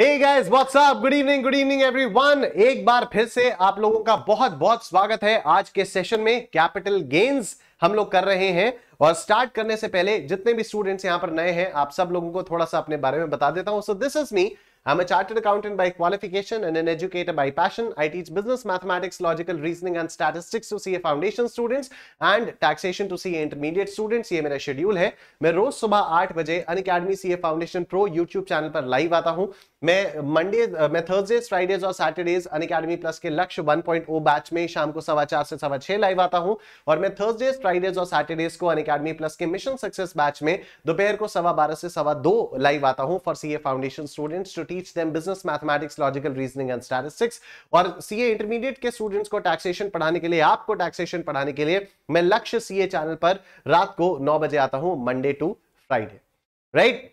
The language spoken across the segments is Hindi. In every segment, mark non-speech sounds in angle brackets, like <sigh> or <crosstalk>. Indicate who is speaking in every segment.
Speaker 1: Hey guys, what's up? Good evening, एक बार फिर से आप लोगों का बहुत बहुत स्वागत है आज के सेशन में कैपिटल गेन्स हम लोग कर रहे हैं और स्टार्ट करने से पहले जितने भी स्टूडेंट्स यहां पर नए हैं आप सब लोगों को थोड़ा सा अपने बारे में बता देता हूं so this is me I am a chartered accountant by qualification and an educator by passion I teach business mathematics logical reasoning and statistics to C A foundation students and taxation to C intermediate students ये मेरा शेड्यूल है मैं रोज सुबह आठ बजे Unacademy C foundation pro YouTube channel पर लाइव आता हूँ मैं मंडे uh, मैं थर्सडेज फ्राइडेज और सैटरडेज अन अकेडमी प्लस के लक्ष्य 1.0 बैच में शाम को सवा चार से सवा छह लाइव आता हूं और मैं थर्सडेज फ्राइडेज और सैटरडेज को अन अकेडमी प्लस के मिशन सक्सेस बैच में दोपहर को सवा बारह से सवा दो लाइव आता हूं for CA foundation students to teach them business mathematics logical reasoning and statistics और सीए इंटरमीडिएट के स्टूडेंट्स को टैक्सेशन पढ़ाने के लिए आपको टैक्सेशन पढ़ाने के लिए मैं लक्ष्य सीए चैनल पर रात को नौ बजे आता हूं मंडे टू फ्राइडे राइट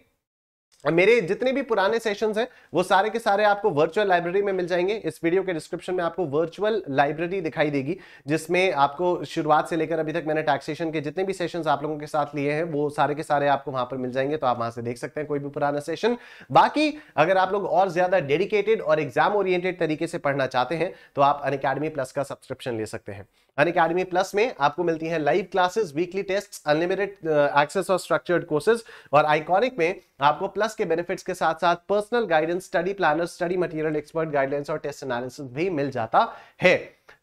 Speaker 1: मेरे जितने भी पुराने सेशंस हैं वो सारे के सारे आपको वर्चुअल लाइब्रेरी में मिल जाएंगे इस वीडियो के डिस्क्रिप्शन में आपको वर्चुअल लाइब्रेरी दिखाई देगी जिसमें आपको शुरुआत से लेकर अभी तक मैंने टैक्सेशन के जितने भी सेशंस आप लोगों के साथ लिए हैं वो सारे के सारे आपको वहां पर मिल जाएंगे तो आप वहां से देख सकते हैं कोई भी पुराना सेशन बाकी अगर आप लोग और ज्यादा डेडिकेटेड और एग्जाम ओरिएंटेड तरीके से पढ़ना चाहते हैं तो आप अन प्लस का सब्सक्रिप्शन ले सकते हैं अन अकेडमी प्लस में आपको मिलती है live classes weekly test unlimited access और स्ट्रक्चर्ड कोर्सेज और आइकॉनिक में आपको प्लस के बेनिफिट्स के साथ साथ personal guidance study planner study material expert guidelines और टेस्ट एनालिसिस भी मिल जाता है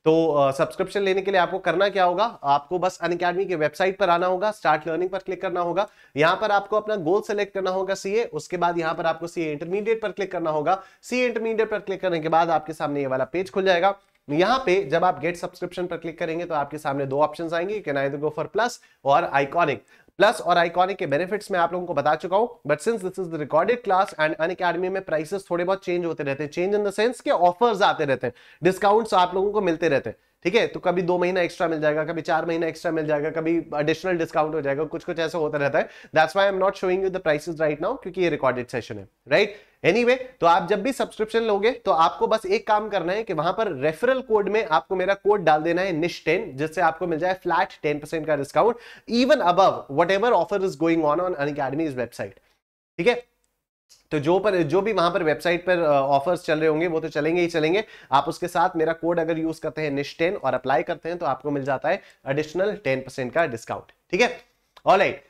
Speaker 1: तो सब्सक्रिप्शन uh, लेने के लिए आपको करना क्या होगा आपको बस अन अकेडमी की वेबसाइट पर आना होगा स्टार्ट लर्निंग पर क्लिक करना होगा यहां पर आपको अपना गोल सेलेक्ट करना होगा सीए उसके बाद यहां पर आपको सीए इंटरमीडिएट पर क्लिक करना होगा सीए इंटरमीडिएट पर क्लिक करने के बाद आपके सामने ये वाला पेज खुल जाएगा तो यहां पे जब आप गेट सब्सक्रिप्शन पर क्लिक करेंगे तो आपके सामने दो ऑप्शन आएंगे can I go for plus और आइकॉनिक प्लस और आइकॉनिक के बेनिफिट्स मैं आप लोगों को बता चुका हूं but since this is the recorded class and Unacademy में प्राइसेस थोड़े बहुत चेंज होते रहते हैं चेंज इन द सेंस के ऑफर्स आते रहते हैं डिस्काउंट्स आप लोगों को मिलते रहते हैं ठीक है तो कभी दो महीना एक्स्ट्रा मिल जाएगा कभी चार महीना एक्स्ट्रा मिल जाएगा कभी एडिशनल डिस्काउंट हो जाएगा कुछ कुछ ऐसा होता रहता है that's why am not showing you the prices right now क्योंकि ये रिकॉर्डेड सेशन है राइट right? एनीवे anyway, तो आप जब भी सब्सक्रिप्शन लोगे तो आपको बस एक काम करना है कि वहां पर रेफरल कोड में आपको मेरा कोड डाल देना है निश टेन जिससे आपको मिल जाए फ्लैट टेन परसेंट का discount even above whatever offer is going on on Unacademy website ठीक है तो जो पर जो भी वहां पर वेबसाइट पर ऑफर्स चल रहे होंगे वो तो चलेंगे ही चलेंगे आप उसके साथ मेरा कोड अगर यूज करते हैं निश टेन और अप्लाई करते हैं तो आपको मिल जाता है एडिशनल टेन परसेंट का डिस्काउंट ठीक है ऑल राइट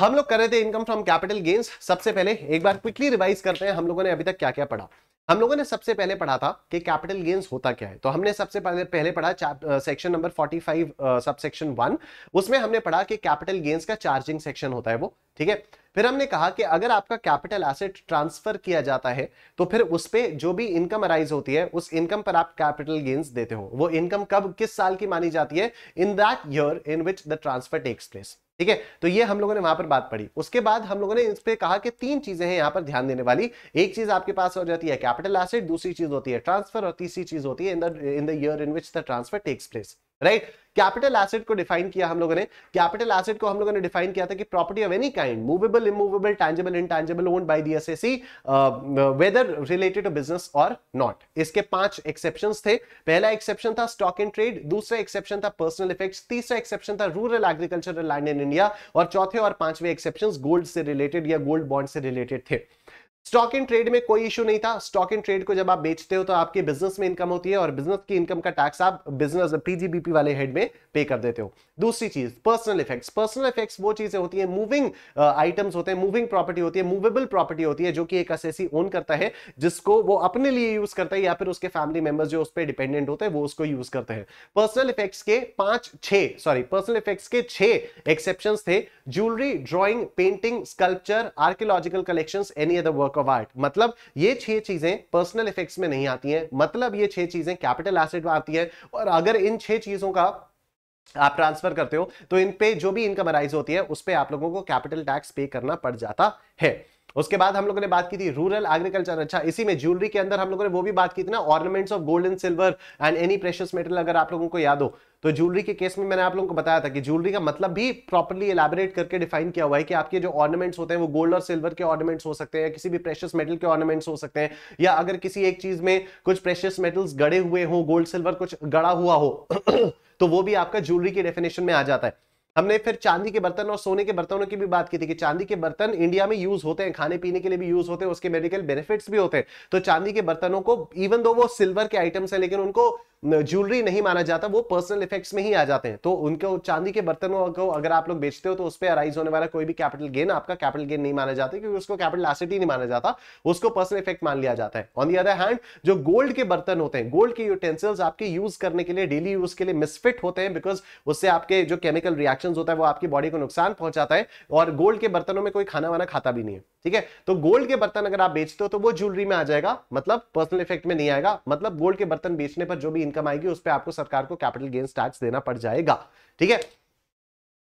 Speaker 1: हम लोग कर रहे थे इनकम फ्रॉम कैपिटल गेन्स सबसे पहले एक बार क्विकली रिवाइज करते हैं हम लोगों ने अभी तक क्या क्या पढ़ा हम लोगों ने सबसे पहले पढ़ा था कि कैपिटल गेन्स होता क्या है तो हमने सबसे पहले पहले पढ़ा section number 45 sub section one उसमें हमने पढ़ा कि कैपिटल गेन्स का चार्जिंग सेक्शन होता है वो ठीक है फिर हमने कहा कि अगर आपका कैपिटल एसेट ट्रांसफर किया जाता है तो फिर उस पर जो भी इनकम अराइज होती है उस इनकम पर आप कैपिटल गेन्स देते हो वो इनकम कब किस साल की मानी जाती है in that year in which the transfer takes place ठीक है तो ये हम लोगों ने वहां पर बात पढ़ी उसके बाद हम लोगों ने इस पर कहा कि तीन चीजें हैं यहाँ पर ध्यान देने वाली एक चीज आपके पास हो जाती है कैपिटल एसेट दूसरी चीज होती है ट्रांसफर और तीसरी चीज होती है in the in the year in which the transfer takes place right capital asset को डिफाइन किया हम लोगों ने कैपिटल एसेट को हम लोगों ने डिफाइन किया था कि property of any kind movable immovable tangible intangible own by the assessee whether related to business और नॉट इसके पांच एक्सेप्शन थे पहला एक्सेप्शन था स्टॉक एंड ट्रेड दूसरा एक्सेप्शन था पर्सनल इफेक्ट तीसरा एक्सेप्शन था rural agriculture land in India और चौथे और पांचवे एक्सेप्शन गोल्ड से रिलेटेड या गोल्ड बॉन्ड से रिलेटेड थे स्टॉक इन ट्रेड में कोई इश्यू नहीं था स्टॉक इन ट्रेड को जब आप बेचते हो तो आपके बिजनेस में इनकम होती है और बिजनेस की इनकम का टैक्स आप बिजनेस पीजीबीपी वाले हेड में पे कर देते हो दूसरी चीज पर्सनल इफेक्ट्स पर्सनल इफेक्ट्स वो चीजें uh, होती है मूविंग आइटम्स होते हैं मूविंग प्रॉपर्टी होती है मूवेबल प्रॉपर्टी होती है जो कि एक असेसी ओन करता है जिसको वो अपने लिए यूज करता है या फिर उसके फैमिली मेंबर्स जो उस पर डिपेंडेंट होते हैं वो उसको यूज करते हैं पर्सनल इफेक्ट्स के पांच छह सॉरी पर्सनल इफेक्ट्स के छह एक्सेप्शन थे jewellery drawing painting sculpture archaeological collection any other work of art मतलब ये छह चीजें पर्सनल इफेक्ट्स में नहीं आती हैं मतलब ये छह चीजें कैपिटल एसेट में आती है और अगर इन छह चीजों का आप ट्रांसफर करते हो तो इन पे जो भी इनकम अराइज होती है उस पर आप लोगों को कैपिटल टैक्स पे करना पड़ जाता है उसके बाद हम लोगों ने बात की थी रूरल एग्रीकल्चर अच्छा इसी में ज्वेलरी के अंदर हम लोगों ने वो भी बात की थी ना ornaments of gold and silver and any precious metal अगर आप लोगों को याद हो तो ज्वेलरी के केस में मैंने आप लोगों को बताया था कि ज्वेलरी का मतलब भी प्रॉपरली इलाबरेट करके डिफाइन किया हुआ है कि आपके जो ऑर्नामेंट्स होते हैं वो गोल्ड और सिल्वर के ऑर्नामेंट्स हो सकते हैं किसी भी प्रेशियस मेटल के ऑर्नामेंट्स हो सकते हैं या अगर किसी एक चीज में कुछ प्रेशियस मेटल्स गड़े हुए हो गोल्ड सिल्वर कुछ गड़ा हुआ हो <clears throat> तो वो भी आपका ज्वेलरी की डेफिनेशन में आ जाता है हमने फिर चांदी के बर्तन और सोने के बर्तनों की भी बात की थी कि चांदी के बर्तन इंडिया में यूज होते हैं खाने पीने के लिए भी यूज होते हैं उसके मेडिकल बेनिफिट्स भी होते हैं तो चांदी के बर्तनों को इवन दो वो सिल्वर के आइटम्स हैं लेकिन उनको ज्वेलरी नहीं माना जाता वो पर्सनल इफेक्ट्स में ही आ जाते हैं तो उनको चांदी के बर्तनों को अगर आप लोग बेचते हो तो उस पर अराइज होने वाला कोई भी कैपिटल गेन आपका कैपिटल गेन नहीं माना जाता क्योंकि उसको कैपिटल एसिड ही नहीं माना जाता उसको पर्सनल इफेक्ट मान लिया जाता है ऑन दी अदर हैंड जो गोल्ड के बर्तन होते हैं गोल्ड के यूटेंसिल्स आपके यूज करने के लिए डेली यूज के लिए मिसफिट होते हैं बिकॉज उससे आपके जो केमिकल रिएक्शन रिएक्शन होता है वो आपकी बॉडी को नुकसान पहुंचाता है और गोल्ड के बर्तनों में कोई खाना वाना खाता भी नहीं है ठीक है तो गोल्ड के बर्तन अगर आप बेचते हो तो वो ज्वेलरी में आ जाएगा मतलब पर्सनल इफेक्ट में नहीं आएगा मतलब गोल्ड के बर्तन बेचने पर जो भी इनकम आएगी उस पर आपको सरकार को कैपिटल गेन्स टैक्स देना पड़ जाएगा ठीक है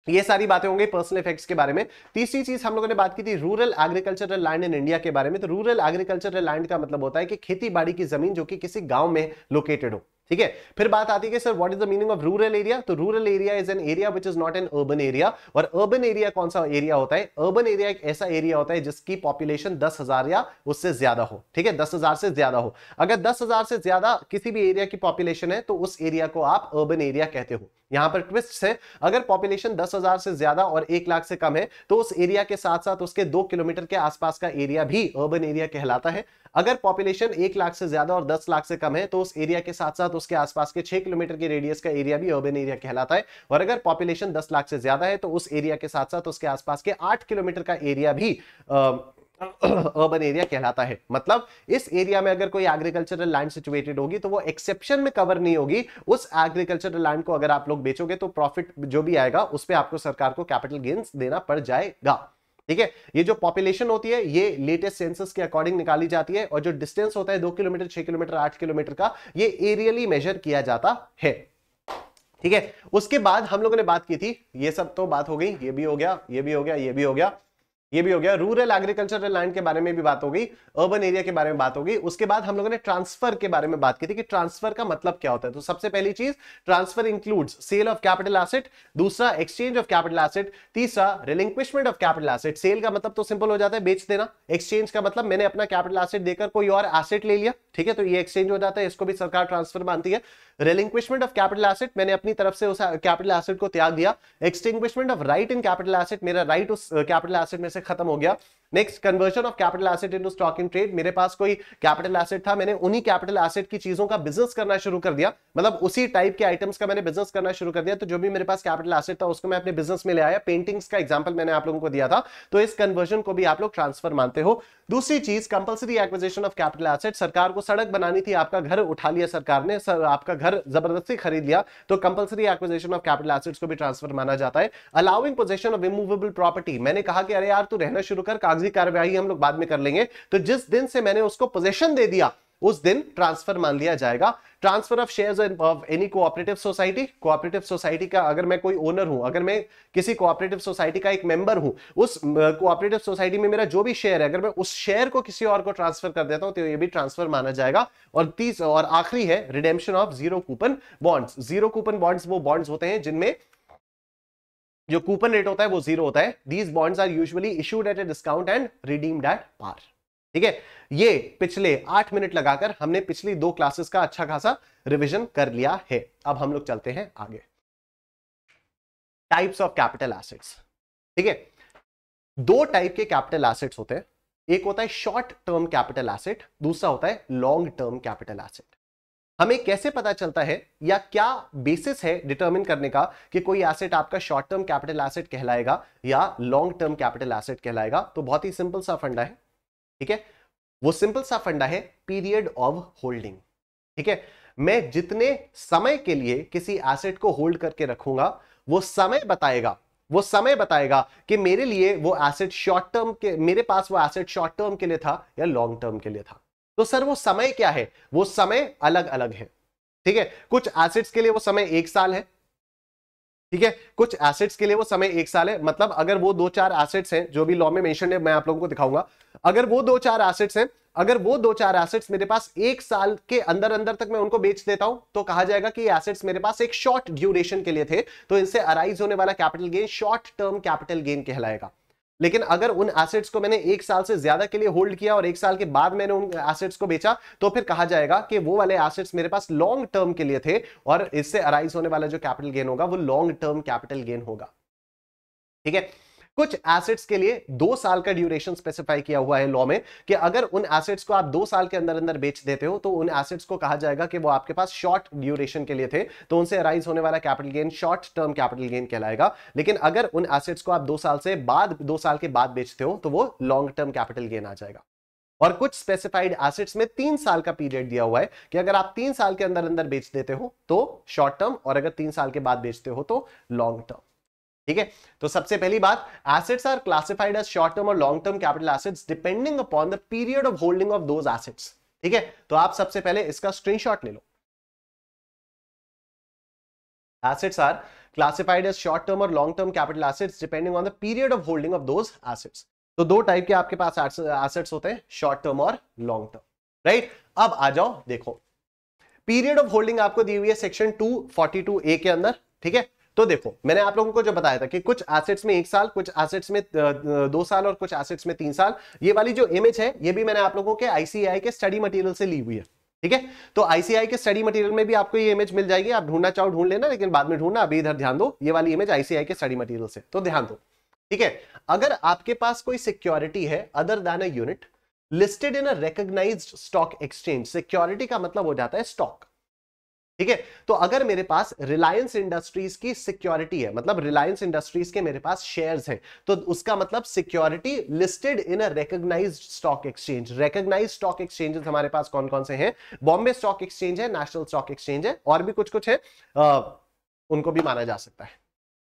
Speaker 1: ये सारी बातें होंगी पर्सनल इफेक्ट्स के बारे में तीसरी चीज हम लोगों ने बात की थी rural agricultural land in India के बारे में तो रूरल एग्रीकल्चरल लैंड का मतलब होता है कि खेती बाड़ी की जमीन जो कि किसी गांव में लोकेटेड हो ठीक है फिर बात आती है sir what is the meaning of rural area तो rural area is an area which is not an urban area और अर्बन एरिया कौन सा एरिया होता है अर्बन एरिया एक ऐसा एरिया होता है जिसकी पॉपुलेशन दस हजार या उससे ज्यादा हो ठीक है दस हजार से ज्यादा हो अगर दस हजार से ज्यादा किसी भी एरिया की पॉपुलेशन है तो उस एरिया को आप अर्बन एरिया कहते हो यहां पर ट्विस्ट है अगर पॉपुलेशन दस हजार से ज्यादा और एक लाख से कम है तो उस एरिया के साथ साथ उसके दो किलोमीटर के आसपास का एरिया भी अर्बन एरिया कहलाता है अगर पॉपुलेशन एक लाख से ज्यादा और दस लाख से कम है तो उस एरिया के साथ साथ उसके आसपास के छह किलोमीटर के रेडियस का एरिया भी अर्बन एरिया कहलाता है और अगर पॉपुलेशन दस लाख से ज्यादा है तो उस एरिया के साथ साथ उसके आसपास के आठ किलोमीटर का एरिया भी अर्बन एरिया <coughs> कहलाता है मतलब इस एरिया में अगर कोई एग्रीकल्चरल लैंड सिचुएटेड होगी तो वो एक्सेप्शन में कवर नहीं होगी उस एग्रीकल्चरल लैंड को अगर आप लोग बेचोगे तो प्रॉफिट जो भी आएगा उस पर आपको सरकार को कैपिटल गेन्स देना पड़ जाएगा ठीक है ये जो पॉपुलेशन होती है ये लेटेस्ट सेंसस के अकॉर्डिंग निकाली जाती है और जो डिस्टेंस होता है दो किलोमीटर छह किलोमीटर आठ किलोमीटर का ये एरियली मेजर किया जाता है ठीक है उसके बाद हम लोगों ने बात की थी ये सब तो बात हो गई ये भी हो गया ये भी हो गया ये भी हो गया ये भी हो गया रूरल एग्रीकल्चरल लैंड के बारे में भी बात हो गई अर्बन एरिया के बारे में बात हो गई उसके बाद हम लोगों ने ट्रांसफर के बारे में बात की थी कि ट्रांसफर का मतलब क्या होता है तो सबसे पहली चीज transfer includes sale of capital asset दूसरा एक्सचेंज ऑफ कैपिटल एसेट तीसरा relinquishment of capital asset sale का मतलब तो सिंपल हो जाता है बेच देना एक्सचेंज का मतलब मैंने अपना कैपिटल एसेट देकर कोई और एसेट ले लिया ठीक है तो ये एक्सचेंज हो जाता है इसको भी सरकार ट्रांसफर मानती है रिलिंक्विशमेंट ऑफ कैपिटल एसेट मैंने अपनी तरफ से उस कैपिटल एसेट को त्याग दिया extinguishment of right in capital asset मेरा राइट उस कैपिटल एसेट में से खत्म हो गया next conversion of capital asset into stock in trade मेरे पास कोई कैपिटल एसेट था मैंने उन्हीं कैपिटल एसेट की चीजों का बिजनेस करना शुरू कर दिया मतलब उसी टाइप के आइटम्स का मैंने बिजनेस करना शुरू कर दिया तो जो भी मेरे पास कैपिटल एसेट था उसको मैं अपने बिजनेस में ले आया पेंटिंग्स का एग्जाम्पल मैंने आप लोगों को दिया था तो इस कन्वर्जन को भी आप लोग ट्रांसफर मानते हो दूसरी चीज compulsory acquisition of capital asset सरकार को सड़क बनानी थी आपका घर उठा लिया सरकार ने सर, आपका घर जबरदस्ती खरीद लिया तो compulsory acquisition of capital assets को भी ट्रांसफर माना जाता है allowing possession of immovable property मैंने कहा कि अरे यार तू रहना शुरू कर कागज कागजी कार्यवाही हम लोग बाद में कर लेंगे तो जिस दिन से मैंने उसको पोजेशन दे दिया उस दिन ट्रांसफर मान लिया जाएगा transfer of shares of any cooperative society cooperative society का अगर मैं कोई ओनर हूं अगर मैं किसी कोऑपरेटिव सोसाइटी का एक मेंबर हूं उस कोऑपरेटिव सोसाइटी में मेरा जो भी शेयर है अगर मैं उस शेयर को किसी और को ट्रांसफर कर देता हूं तो ये भी ट्रांसफर माना जाएगा और तीस और आखिरी है redemption of zero coupon bonds zero coupon bonds वो बॉन्ड्स होते हैं जिनमें जो कूपन रेट होता है वो जीरो होता है these bonds are usually issued at a discount and redeemed at par ठीक है ये पिछले आठ मिनट लगाकर हमने पिछली दो क्लासेस का अच्छा खासा रिविजन कर लिया है अब हम लोग चलते हैं आगे टाइप्स ऑफ कैपिटल एसेट्स ठीक है दो टाइप के कैपिटल एसेट्स होते हैं एक होता है शॉर्ट टर्म कैपिटल एसेट दूसरा होता है लॉन्ग टर्म कैपिटल एसेट हमें कैसे पता चलता है या क्या बेसिस है डिटरमिन करने का कि कोई एसेट आपका शॉर्ट टर्म कैपिटल एसेट कहलाएगा या लॉन्ग टर्म कैपिटल एसेट कहलाएगा तो बहुत ही सिंपल सा फंडा है ठीक है वो सिंपल सा फंडा है पीरियड ऑफ होल्डिंग ठीक है मैं जितने समय के लिए किसी एसेट को होल्ड करके रखूंगा वो समय बताएगा वो समय बताएगा कि मेरे लिए वो एसेट शॉर्ट टर्म के मेरे पास वो एसेट शॉर्ट टर्म के लिए था या लॉन्ग टर्म के लिए था तो सर वो समय क्या है वो समय अलग अलग है ठीक है कुछ एसिड्स के लिए वो समय एक साल है ठीक है कुछ एसिड्स के लिए वो समय एक साल है मतलब अगर वो दो चार एसिड्स हैं जो भी लॉ में मेंशन है मैं आप लोगों को दिखाऊंगा अगर वो दो चार एसिड्स हैं अगर वो दो चार एसिड्स मेरे पास एक साल के अंदर अंदर तक मैं उनको बेच देता हूं तो कहा जाएगा कि एसिड्स मेरे पास एक शॉर्ट ड्यूरेशन के लिए थे तो इनसे अराइज होने वाला capital gain short term capital gain कहलाएगा लेकिन अगर उन एसेट्स को मैंने एक साल से ज्यादा के लिए होल्ड किया और एक साल के बाद मैंने उन एसेट्स को बेचा तो फिर कहा जाएगा कि वो वाले एसेट्स मेरे पास लॉन्ग टर्म के लिए थे और इससे अराइज होने वाला जो कैपिटल गेन होगा वो लॉन्ग टर्म कैपिटल गेन होगा ठीक है कुछ एसेट्स के लिए दो साल का ड्यूरेशन स्पेसिफाई किया हुआ है लॉ में कि अगर उन एसेट्स को आप दो साल के अंदर अंदर बेच देते हो तो उन एसेट्स को कहा जाएगा कि वो आपके पास शॉर्ट ड्यूरेशन के लिए थे तो उनसे अराइज होने वाला capital gain short term capital gain कहलाएगा लेकिन अगर उन एसेट्स को आप दो साल से बाद दो साल के बाद बेचते हो तो वो लॉन्ग टर्म कैपिटल गेन आ जाएगा और कुछ स्पेसिफाइड एसेट्स में तीन साल का पीरियड दिया हुआ है कि अगर आप तीन साल के अंदर अंदर बेच देते हो तो शॉर्ट टर्म और अगर तीन साल के बाद बेचते हो तो लॉन्ग टर्म ठीक है तो सबसे पहली बात assets are classified as short term और long term capital assets depending upon the period of holding of those assets ठीक है तो आप सबसे पहले इसका स्क्रीनशॉट ले लो assets are classified as short term और long term capital assets depending on the period of holding of those assets तो दो टाइप के आपके पास एसेट्स होते हैं शॉर्ट टर्म और लॉन्ग टर्म राइट अब आ जाओ देखो पीरियड ऑफ होल्डिंग आपको दी हुई है सेक्शन 242 ए के अंदर ठीक है तो देखो मैंने आप लोगों को जो बताया था कि कुछ एसेट्स में एक साल कुछ एसेट्स में दो साल और कुछ एसेट्स में तीन साल ये वाली जो इमेज है ये भी मैंने आप लोगों के आईसीआई के स्टडी मटेरियल से ली हुई है ठीक है तो आईसीआई के स्टडी मटेरियल में भी आपको ये इमेज मिल जाएगी आप ढूंढना चाहो ढूंढ लेना लेकिन बाद में ढूंढना अभी इधर ध्यान दो ये वाली इमेज आईसीआई के स्टडी मटीरियल से तो ध्यान दो ठीक है अगर आपके पास कोई सिक्योरिटी है other than a unit listed in a recognised stock exchange security का मतलब हो जाता है स्टॉक ठीक है तो अगर मेरे पास रिलायंस इंडस्ट्रीज की सिक्योरिटी है मतलब रिलायंस इंडस्ट्रीज के मेरे पास शेयर्स हैं तो उसका मतलब security listed in a recognise stock exchange recognise stock exchanges हमारे पास कौन कौन से हैं बॉम्बे स्टॉक एक्सचेंज है नेशनल स्टॉक एक्सचेंज है और भी कुछ कुछ है आ, उनको भी माना जा सकता है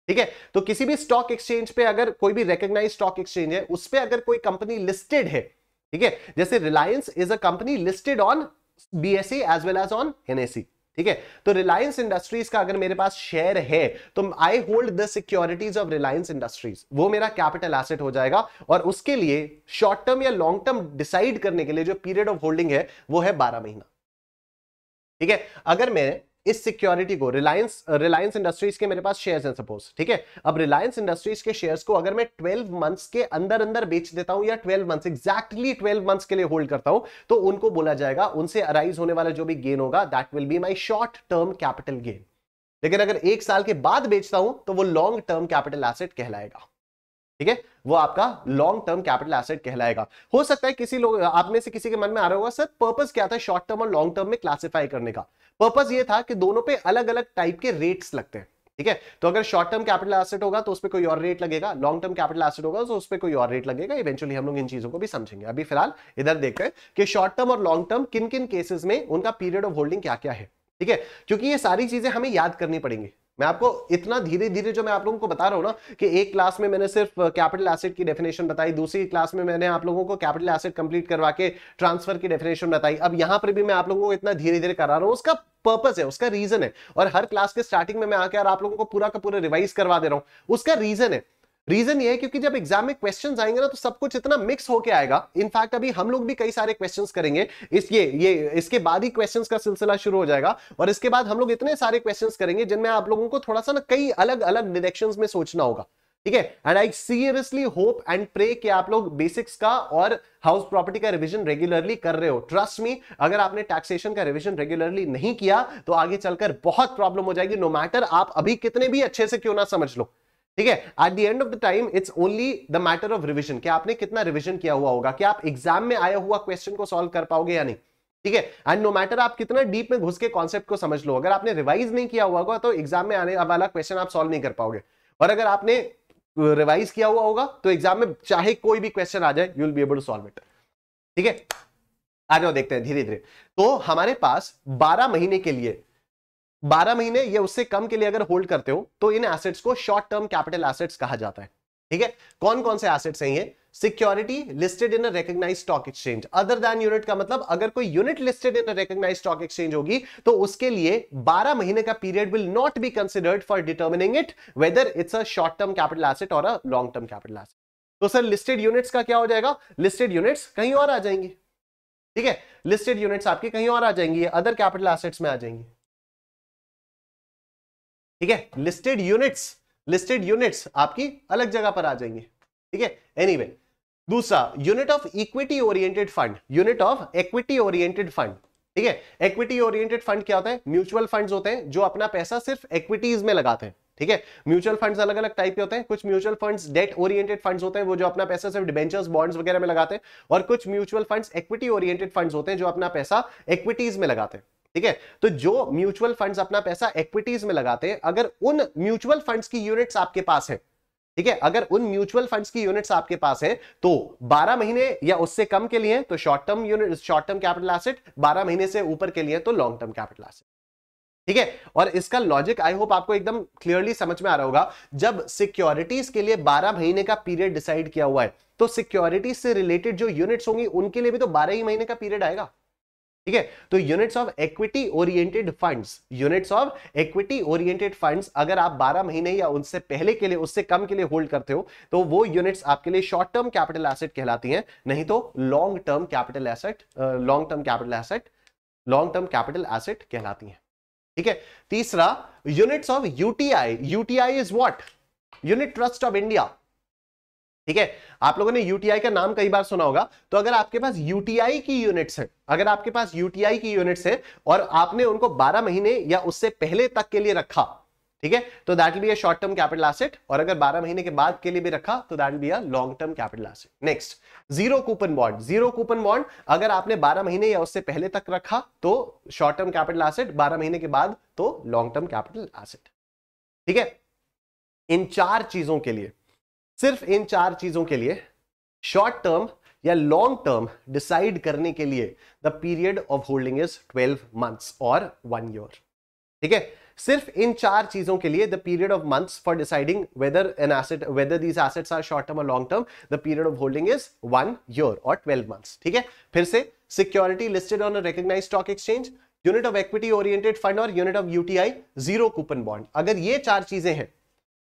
Speaker 1: ठीक है तो किसी भी स्टॉक एक्सचेंज पे अगर कोई भी रिकग्नाइज स्टॉक एक्सचेंज है उस पर अगर कोई कंपनी लिस्टेड है ठीक है जैसे Reliance is a company listed on BSE as well as on NSE ठीक है तो रिलायंस इंडस्ट्रीज का अगर मेरे पास शेयर है तो I hold the securities of Reliance Industries वो मेरा कैपिटल एसेट हो जाएगा और उसके लिए शॉर्ट टर्म या लॉन्ग टर्म डिसाइड करने के लिए जो पीरियड ऑफ होल्डिंग है वो है बारह महीना ठीक है अगर मैं इस सिक्योरिटी को रिलायंस रिलायंस इंडस्ट्रीज के मेरे पास शेयर्स हैं सपोज ठीक है अब रिलायंस इंडस्ट्रीज के शेयर्स को अगर मैं 12 मंथ्स के अंदर अंदर बेच देता हूं या 12 मंथ्स एग्जैक्टली 12 मंथ्स के लिए होल्ड करता हूं तो उनको बोला जाएगा उनसे अराइज होने वाला जो भी गेन होगा that will be my short term capital gain लेकिन अगर एक साल के बाद बेचता हूं तो वो लॉन्ग टर्म कैपिटल एसेट कहलाएगा ठीक है वो आपका लॉन्ग टर्म कैपिटल एसेट कहलाएगा हो सकता है किसी लोग आप में से किसी के मन में आ रहा होगा सर पर्पज क्या था शॉर्ट टर्म और लॉन्ग टर्म में क्लासिफाई करने का पर्पज ये था कि दोनों पे अलग अलग टाइप के रेट्स लगते हैं ठीक है तो अगर शॉर्ट टर्म कैपिटल एसेट होगा तो उस पर कोई और रेट लगेगा लॉन्ग टर्म कैपिटल एसेट होगा तो उस पर कोई और रेट लगेगा इवेंचुअली हम लोग इन चीजों को भी समझेंगे अभी फिलहाल इधर देखते हैं कि शॉर्ट टर्म और लॉन्ग टर्म किन किन केसेस में उनका पीरियड ऑफ होल्डिंग क्या क्या है ठीक है क्योंकि ये सारी चीजें हमें याद करनी पड़ेंगी मैं आपको इतना धीरे धीरे जो मैं आप लोगों को बता रहा हूँ ना कि एक क्लास में मैंने सिर्फ कैपिटल uh, एसेट की डेफिनेशन बताई दूसरी क्लास में मैंने आप लोगों को कैपिटल एसेट कंप्लीट करवा के ट्रांसफर की डेफिनेशन बताई अब यहां पर भी मैं आप लोगों को इतना धीरे धीरे करा रहा हूँ उसका पर्पस है उसका रीजन है और हर क्लास के स्टार्टिंग में मैं आके आप लोगों को पूरा का पूरा रिवाइज करवा दे रहा हूँ उसका रीजन है रीजन ये है क्योंकि जब एग्जाम में क्वेश्चन आएंगे ना तो सब कुछ इतना मिक्स होके आएगा इनफैक्ट अभी हम लोग भी कई सारे क्वेश्चन करेंगे इस ये ये इसके बाद ही क्वेश्चन का सिलसिला शुरू हो जाएगा और इसके बाद हम लोग इतने सारे क्वेश्चन करेंगे जिनमें आप लोगों को थोड़ा सा ना कई अलग अलग डिरेक्शन में सोचना होगा ठीक है and I seriously hope and pray कि आप लोग बेसिक्स का और हाउस प्रॉपर्टी का रिवीजन रेगुलरली कर रहे हो ट्रस्ट मी अगर आपने टैक्सेशन का रिवीजन रेगुलरली नहीं किया तो आगे चलकर बहुत प्रॉब्लम हो जाएगी नो मैटर आप अभी कितने भी अच्छे से क्यों ना समझ लो ठीक है at the end of the time it's only the matter of revision क्या आपने कितना रिविजन किया हुआ होगा क्या आप एग्जाम में आया हुआ क्वेश्चन को सोल्व कर पाओगे या नहीं ठीक है एंड नो मैटर आप कितना डीप में घुस के कॉन्सेप्ट को समझ लो अगर आपने रिवाइज नहीं किया हुआ होगा तो एग्जाम में आने वाला क्वेश्चन आप सोल्व नहीं कर पाओगे और अगर आपने रिवाइज किया हुआ होगा तो एग्जाम में चाहे कोई भी क्वेश्चन आ जाए you will be able to solve it ठीक है आ जाओ देखते हैं धीरे धीरे तो हमारे पास 12 महीने के लिए 12 महीने या उससे कम के लिए अगर होल्ड करते हो तो इन एसेट्स को शॉर्ट टर्म कैपिटल एसेट्स कहा जाता है ठीक है कौन कौन से एसेट्स हैं ये security listed in recognise stock exchange other than unit का मतलब अगर कोई unit listed in recognise stock exchange होगी तो उसके लिए 12 महीने का period will not be considered for determining it whether it's a short term capital asset और a long term capital asset तो सर लिस्टेड यूनिट्स का क्या हो जाएगा लिस्टेड यूनिट्स कहीं और आ जाएंगे ठीक है लिस्टेड यूनिट्स आपके कहीं और आ जाएंगी अदर कैपिटल एसेट्स में आ जाएंगे ठीक है लिस्टेड यूनिट्स लिस्टेड यूनिट्स आपकी अलग जगह पर आ जाएंगे ठीक है एनीवे दूसरा unit of equity oriented fund unit of equity oriented fund ठीक है इक्विटी ओरिएंटेड फंड क्या होता है म्यूचुअल फंड्स होते हैं जो अपना पैसा सिर्फ इक्विटीज में लगाते हैं ठीक है म्यूचुअल फंड्स अलग अलग टाइप के होते हैं कुछ mutual funds debt oriented funds होते हैं वो जो अपना पैसा सिर्फ डिबेंचर्स बॉन्ड्स वगैरह में लगाते हैं और कुछ mutual funds equity oriented funds होते हैं जो अपना पैसा इक्विटीज में लगाते हैं ठीक है तो जो म्यूचुअल फंड्स अपना पैसा इक्विटीज में लगाते हैं अगर उन म्यूचुअल फंड्स की यूनिट्स आपके पास है ठीक है अगर उन म्यूचुअल फंड्स की यूनिट्स आपके पास है तो 12 महीने या उससे कम के लिए तो short term unit short term capital asset 12 महीने से ऊपर के लिए तो लॉन्ग टर्म कैपिटल एसेट ठीक है और इसका लॉजिक आई होप आपको एकदम क्लियरली समझ में आ रहा होगा जब सिक्योरिटीज के लिए 12 महीने का पीरियड डिसाइड किया हुआ है तो सिक्योरिटीज से रिलेटेड जो यूनिट्स होंगी उनके लिए भी तो 12 ही महीने का पीरियड आएगा ठीक है तो units of equity oriented funds units of equity oriented funds अगर आप 12 महीने या उनसे पहले के लिए उससे कम के लिए होल्ड करते हो तो वो यूनिट्स आपके लिए शॉर्ट टर्म कैपिटल एसेट कहलाती हैं नहीं तो long term capital asset long term capital asset long term capital asset कहलाती हैं ठीक है तीसरा units of UTI UTI is what unit trust of India ठीक है आप लोगों ने यूटीआई का नाम कई बार सुना होगा तो अगर आपके पास यूटीआई की यूनिट्स है अगर आपके पास यूटीआई की यूनिट्स है और आपने उनको 12 महीने या उससे पहले तक के लिए रखा ठीक है तो that be a short term capital asset और अगर 12 महीने के बाद के लिए भी रखा तो that be a long term capital asset next zero coupon bond zero coupon bond अगर आपने 12 महीने या उससे पहले तक रखा तो शॉर्ट टर्म कैपिटल एसेट 12 महीने के बाद तो लॉन्ग टर्म कैपिटल एसेट ठीक है इन चार चीजों के लिए सिर्फ इन चार चीजों के लिए शॉर्ट टर्म या लॉन्ग टर्म डिसाइड करने के लिए the period of holding is 12 months और वन ईयर ठीक है सिर्फ इन चार चीजों के लिए the period of months for deciding whether an asset whether these assets are short term और long term the period of holding is one year और 12 मंथ्स ठीक है फिर से security listed on recognise stock exchange unit of equity oriented fund और unit of UTI zero coupon bond अगर ये चार चीजें हैं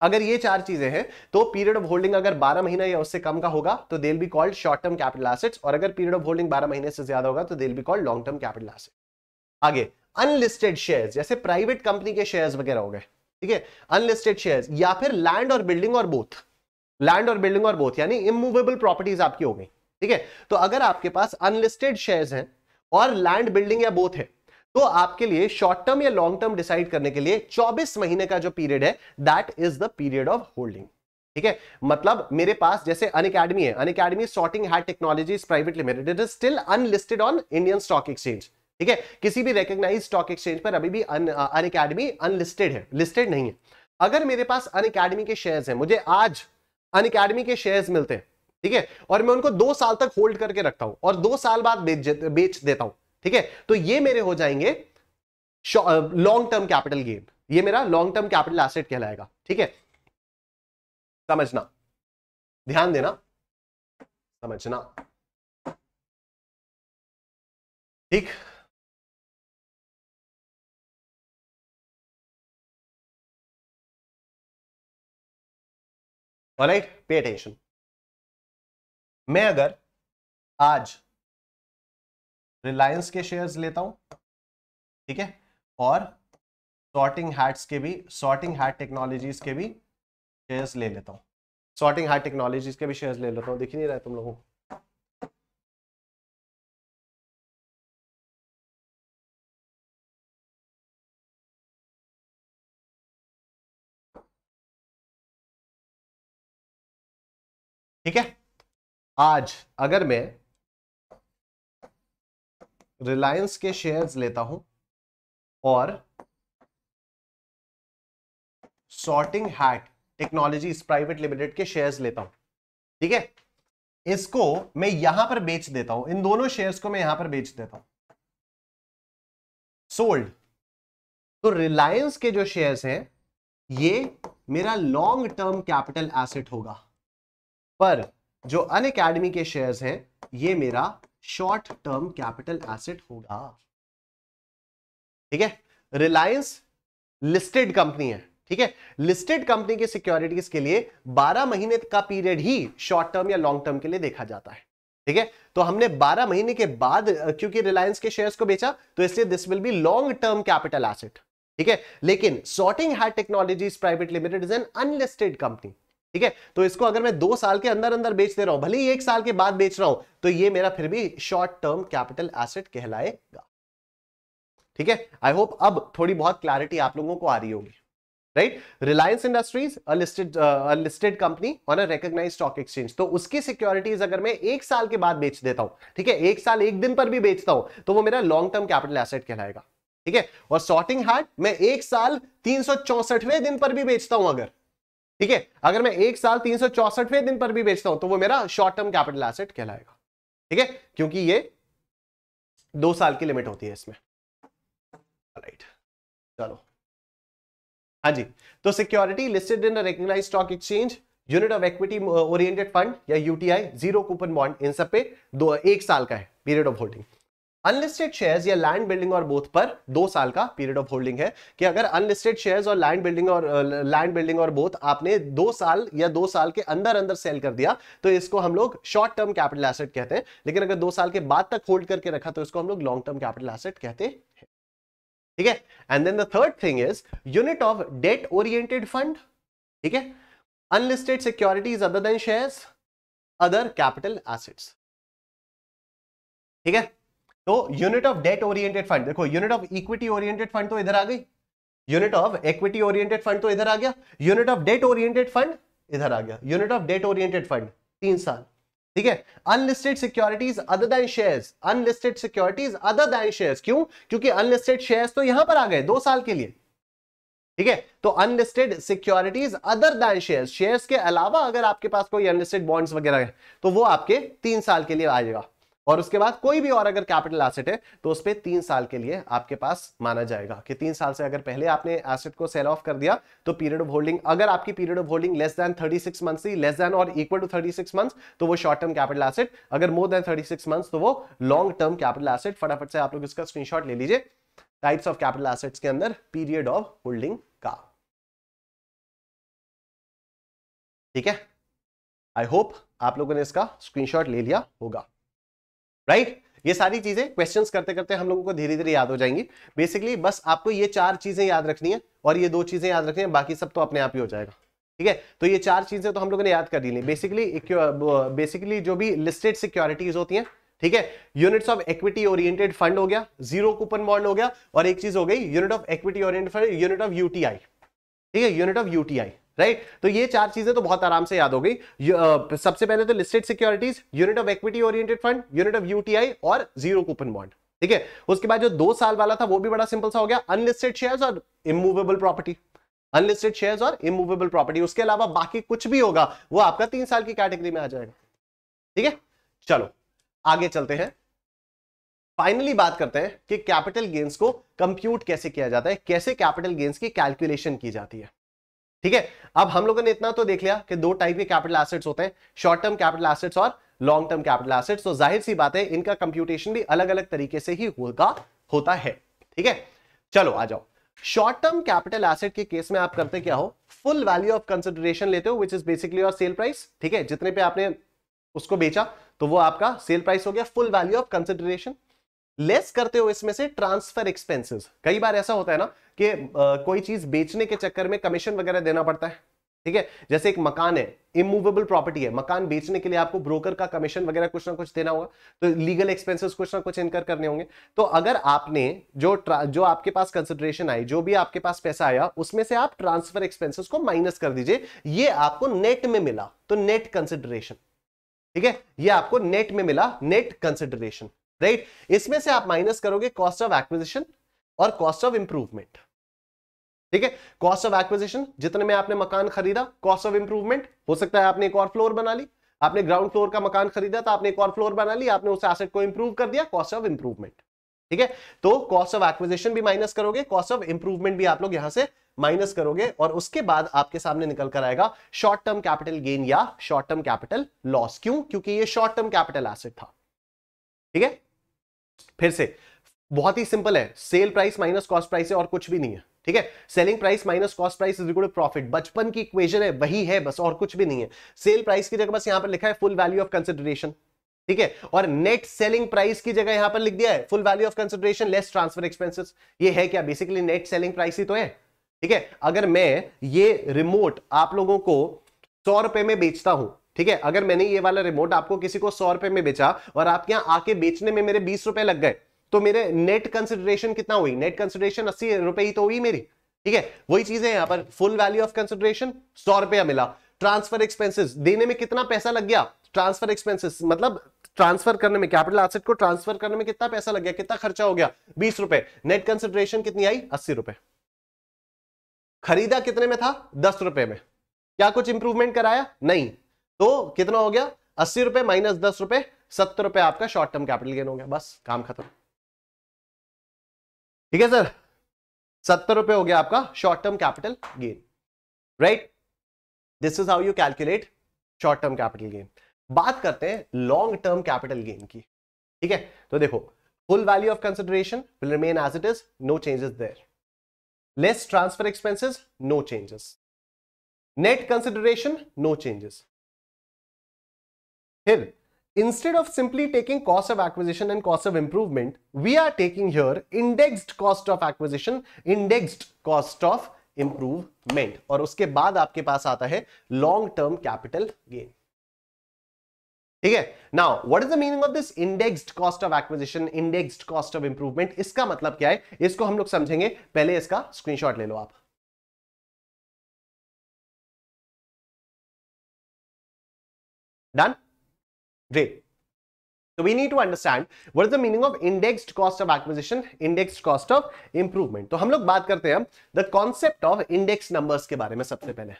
Speaker 1: अगर ये चार चीजें हैं तो पीरियड ऑफ होल्डिंग अगर 12 महीना या उससे कम का होगा तो they'll be called short term capital assets और अगर पीरियड ऑफ होल्डिंग 12 महीने से ज्यादा होगा तो they'll be called long term capital asset आगे अनलिस्टेड शेयर जैसे प्राइवेट कंपनी के शेयर वगैरह हो गए ठीक है अनलिस्टेड शेयर या फिर लैंड और बिल्डिंग और बोथ लैंड और बिल्डिंग और बोथ यानी इमूवेबल प्रॉपर्टीज आपकी हो गई ठीक है तो अगर आपके पास अनलिस्टेड शेयर्स हैं और लैंड बिल्डिंग या बोथ है तो आपके लिए शॉर्ट टर्म या लॉन्ग टर्म डिसाइड करने के लिए 24 महीने का जो पीरियड है that is the period of holding ठीक है मतलब मेरे पास जैसे अन अकेडमी है Unacademy Sorting Hat technology private limited it is still unlisted on Indian stock exchange ठीक है किसी भी रिकग्नाइज स्टॉक एक्सचेंज पर अभी भी अन अकेडमी अनलिस्टेड है लिस्टेड नहीं है अगर मेरे पास अन अकेडमी के शेयर्स हैं मुझे आज अन अकेडमी के शेयर्स मिलते हैं ठीक है और मैं उनको दो साल तक होल्ड करके रखता हूं और दो साल बाद बेच देता हूं ठीक है तो ये मेरे हो जाएंगे लॉन्ग टर्म कैपिटल गेन ये मेरा लॉन्ग टर्म कैपिटल एसेट कहलाएगा ठीक है समझना
Speaker 2: ध्यान देना समझना ठीक राइट पे अटेंशन मैं अगर आज रिलायंस के शेयर्स लेता हूं ठीक है और
Speaker 1: सॉर्टिंग हैट्स के भी सॉर्टिंग हैट टेक्नोलॉजीज के भी शेयर्स ले लेता हूँ सॉर्टिंग
Speaker 2: हैट टेक्नोलॉजीज के भी शेयर्स ले लेता हूँ दिख नहीं रहा है तुम लोगों ठीक है आज अगर मैं
Speaker 1: रिलायंस के शेयर्स लेता हूं और Sorting Hat technology private limited के शेयर्स लेता हूं ठीक है इसको मैं यहां पर बेच देता हूं इन दोनों शेयर्स को मैं यहां पर बेच देता हूं सोल्ड तो रिलायंस के जो शेयर्स हैं ये मेरा लॉन्ग टर्म कैपिटल एसेट होगा पर जो अन के शेयर्स हैं ये मेरा शॉर्ट टर्म कैपिटल एसेट होगा ठीक है रिलायंस लिस्टेड कंपनी है ठीक है लिस्टेड कंपनी की सिक्योरिटीज के लिए 12 महीने का पीरियड ही शॉर्ट टर्म या लॉन्ग टर्म के लिए देखा जाता है ठीक है तो हमने 12 महीने के बाद क्योंकि रिलायंस के शेयर्स को बेचा तो इसलिए this will be long term capital asset ठीक है लेकिन Sorting Hat technologies private limited is an unlisted company ठीक है तो इसको अगर मैं दो साल के अंदर अंदर बेच दे रहा हूं भले ही एक साल के बाद बेच रहा हूं तो ये मेरा फिर भी शॉर्ट टर्म कैपिटल एसेट कहलाएगा ठीक है आई होप अब थोड़ी बहुत क्लैरिटी आप लोगों को आ रही होगी right Reliance Industries a listed company on a recognise stock exchange तो उसकी सिक्योरिटीज अगर मैं एक साल के बाद बेच देता हूं ठीक है एक साल एक दिन पर भी बेचता हूं तो वो मेरा लॉन्ग टर्म कैपिटल एसेट कहलाएगा ठीक है और सॉर्टिंग हार्ट मैं एक साल तीन दिन पर भी बेचता हूं अगर ठीक है अगर मैं एक साल तीन दिन पर भी बेचता हूं तो वो मेरा शॉर्ट टर्म कैपिटल एसेट कहलाएगा ठीक है क्योंकि ये दो साल की लिमिट होती है इसमें राइट चलो हाँ जी तो security listed in recognise stock exchange unit of equity oriented fund या यूटीआई जीरो कूपन बॉन्ड इन सब पे दो एक साल का है period of holding unlisted shares या लैंड बिल्डिंग और बोथ पर दो साल का पीरियड ऑफ होल्डिंग है कि अगर अनलिस्टेड शेयर्स और लैंड बिल्डिंग और लैंड बिल्डिंग और बोथ आपने दो साल या दो साल के अंदर अंदर सेल कर दिया तो इसको हम लोग शॉर्ट टर्म कैपिटल एसेट कहते हैं लेकिन अगर दो साल के बाद तक होल्ड करके रखा तो इसको हम लोग लॉन्ग टर्म कैपिटल एसेट कहते हैं ठीक है and then the third thing is unit of debt oriented fund ठीक है unlisted securities other than shares other capital assets ठीक है तो unit of debt oriented fund देखो unit of equity oriented fund तो इधर आ गई unit of equity oriented fund तो इधर आ गया unit of debt oriented fund इधर आ गया unit of debt oriented fund तीन साल ठीक है unlisted securities other than shares unlisted securities other than shares क्यों क्योंकि अनलिस्टेड शेयर्स तो यहां पर आ गए दो साल के लिए ठीक है तो unlisted securities other than shares shares के अलावा अगर आपके पास कोई अनलिस्टेड बॉन्ड्स वगैरह है तो वो आपके तीन साल के लिए आएगा और उसके बाद कोई भी और अगर कैपिटल एसेट है तो उस पर तीन साल के लिए आपके पास माना जाएगा कि तीन साल से अगर पहले आपने एसेट को सेल ऑफ कर दिया तो पीरियड ऑफ होल्डिंग अगर आपकी period of holding less than 36 six month थी लेस देन और इक्वल टू 36 सिक्स मंथ तो वो शॉर्ट टर्म कैपिटल एसेट अगर मोर देन 36 सिक्स मंथ तो वो लॉन्ग टर्म कैपिटल एसेट फटाफट से आप लोग इसका स्क्रीनशॉट ले लीजिए टाइप्स ऑफ कैपिटल एसेट्स के अंदर पीरियड ऑफ
Speaker 2: होल्डिंग का ठीक है आई होप आप लोगों ने इसका स्क्रीनशॉट ले लिया होगा राइट ये सारी
Speaker 1: चीजें क्वेश्चंस करते करते हम लोगों को धीरे धीरे याद हो जाएंगी बेसिकली बस आपको ये चार चीजें याद रखनी है और ये दो चीजें याद रखनी है बाकी सब तो अपने आप ही हो जाएगा ठीक है तो ये चार चीजें तो हम लोगों ने याद कर ली बेसिकली बेसिकली जो भी लिस्टेड सिक्योरिटीज होती है ठीक है units of equity oriented fund हो गया जीरो कूपन बॉन्ड हो गया और एक चीज हो गई unit of equity oriented fund unit of UTI ठीक है unit of UTI right right? तो ये चार चीजें तो बहुत आराम से याद हो गई सबसे पहले तो listed securities unit of equity oriented fund unit of UTI और जीरो कूपन बॉन्ड ठीक है उसके बाद जो दो साल वाला था वो भी बड़ा सिंपल सा हो गया अनलिस्टेड शेयर्स और इमूवेबल प्रॉपर्टी अनलिस्टेड शेयर्स और इमूवेबल प्रॉपर्टी उसके अलावा बाकी कुछ भी होगा वो आपका तीन साल की कैटेगरी में आ जाएगा ठीक है चलो आगे चलते हैं फाइनली बात करते हैं कि कैपिटल गेन्स को कंप्यूट कैसे किया जाता है कैसे कैपिटल गेन्स की कैलकुलेशन की जाती है ठीक है अब हम लोगों ने इतना तो देख लिया कि दो टाइप के कैपिटल एसेट्स होते हैं शॉर्ट टर्म कैपिटल एसेट्स और लॉन्ग टर्म कैपिटल एसेट्स तो जाहिर सी बात है इनका कंप्यूटेशन भी अलग अलग तरीके से ही होगा होता है ठीक है चलो आ जाओ शॉर्ट टर्म कैपिटल एसेट के केस में आप करते क्या हो फुल वैल्यू ऑफ कंसिडरेशन लेते हो विच इज बेसिकली और सेल प्राइस ठीक है जितने पे आपने उसको बेचा तो वो आपका सेल प्राइस हो गया full value of consideration less करते हो इसमें से ट्रांसफर एक्सपेंसेस कई बार ऐसा होता है ना कि आ, कोई चीज बेचने के चक्कर में कमीशन वगैरह देना पड़ता है ठीक है जैसे एक मकान है इमूवेबल प्रॉपर्टी है मकान बेचने के लिए आपको ब्रोकर का कमीशन वगैरह कुछ ना कुछ देना होगा तो लीगल एक्सपेंसेस कुछ ना कुछ इनकर करने होंगे तो अगर आपने जो जो आपके पास कंसिडरेशन आई जो भी आपके पास पैसा आया उसमें से आप ट्रांसफर एक्सपेंसिस को माइनस कर दीजिए ये आपको नेट में मिला तो नेट कंसिडरेशन ठीक है ये आपको नेट में मिला नेट कंसिडरेशन राइट इसमें से आप माइनस करोगे कॉस्ट ऑफ एक्विजिशन और कॉस्ट ऑफ इंप्रूवमेंट ठीक है कॉस्ट ऑफ एक्विजिशन जितने में आपने मकान खरीदा कॉस्ट ऑफ इंप्रूवमेंट हो सकता है आपने एक और फ्लोर बना ली आपने ग्राउंड फ्लोर का मकान खरीदा तो आपने एक और फ्लोर बना ली आपने उस एसेट को इंप्रूव कर दिया कॉस्ट ऑफ इंप्रूवमेंट ठीक है तो कॉस्ट ऑफ एक्विजिशन भी माइनस करोगे कॉस्ट ऑफ इंप्रूवमेंट भी आप लोग यहां से माइनस करोगे और उसके बाद आपके सामने निकल कर आएगा शॉर्ट टर्म कैपिटल गेन या शॉर्ट टर्म कैपिटल लॉस क्यों क्योंकि ये शॉर्ट टर्म कैपिटल एसेट था ठीक है फिर से बहुत ही सिंपल है sale price minus cost price है और कुछ भी नहीं है ठीक है selling price minus cost price is equal profit बचपन की इक्वेशन है वही है बस और कुछ भी नहीं है सेल प्राइस की जगह बस यहां पर लिखा है फुल वैल्यू ऑफ कंसिडरेशन ठीक है और नेट सेलिंग प्राइस की जगह यहां पर लिख दिया है full value of consideration less transfer expenses ये है क्या बेसिकली नेट सेलिंग प्राइस ही तो है ठीक है अगर मैं ये रिमोट आप लोगों को सौ रुपए में बेचता हूं ठीक है अगर मैंने ये वाला रिमोट आपको किसी को सौ रुपए में बेचा और आपके यहाँ आके बेचने में मेरे बीस रुपए लग गए तो मेरे नेट कंसिडरेशन कितना हुई नेट कंसिडरेशन अस्सी रुपए ही तो हुई मेरी ठीक है वही चीज है यहाँ पर फुल वैल्यू ऑफ कंसिडरेशन सौ रुपया मिला ट्रांसफर एक्सपेंसिस देने में कितना पैसा लग गया ट्रांसफर एक्सपेंसिस मतलब ट्रांसफर करने में कैपिटल एसेट को ट्रांसफर करने में कितना पैसा लग गया कितना खर्चा हो गया बीस रुपए नेट कंसिडरेशन कितनी आई अस्सी रुपए खरीदा कितने में था दस रुपए में क्या कुछ इंप्रूवमेंट कराया नहीं तो कितना हो गया अस्सी रुपए माइनस दस रुपए सत्तर रुपए आपका शॉर्ट टर्म कैपिटल गेन हो गया बस काम खत्म ठीक है सर सत्तर रुपए हो गया आपका short term capital gain right this is how you calculate short term capital gain बात करते हैं लॉन्ग टर्म कैपिटल गेन की ठीक है तो देखो full value of consideration will remain as it is no changes there less transfer expenses no changes net consideration no changes फिर instead of simply taking cost of acquisition and cost of improvement we are taking here indexed cost of acquisition indexed cost of improvement और उसके बाद आपके पास आता है लॉन्ग टर्म कैपिटल गेन ठीक है now what is the meaning of this indexed cost of acquisition
Speaker 2: indexed cost of improvement इसका मतलब क्या है इसको हम लोग समझेंगे पहले इसका स्क्रीनशॉट ले लो आप done rate. So we need to understand what is the meaning of
Speaker 1: indexed cost of acquisition, indexed cost of improvement. तो हम लोग बात करते हैं the concept of index numbers के बारे में सबसे पहले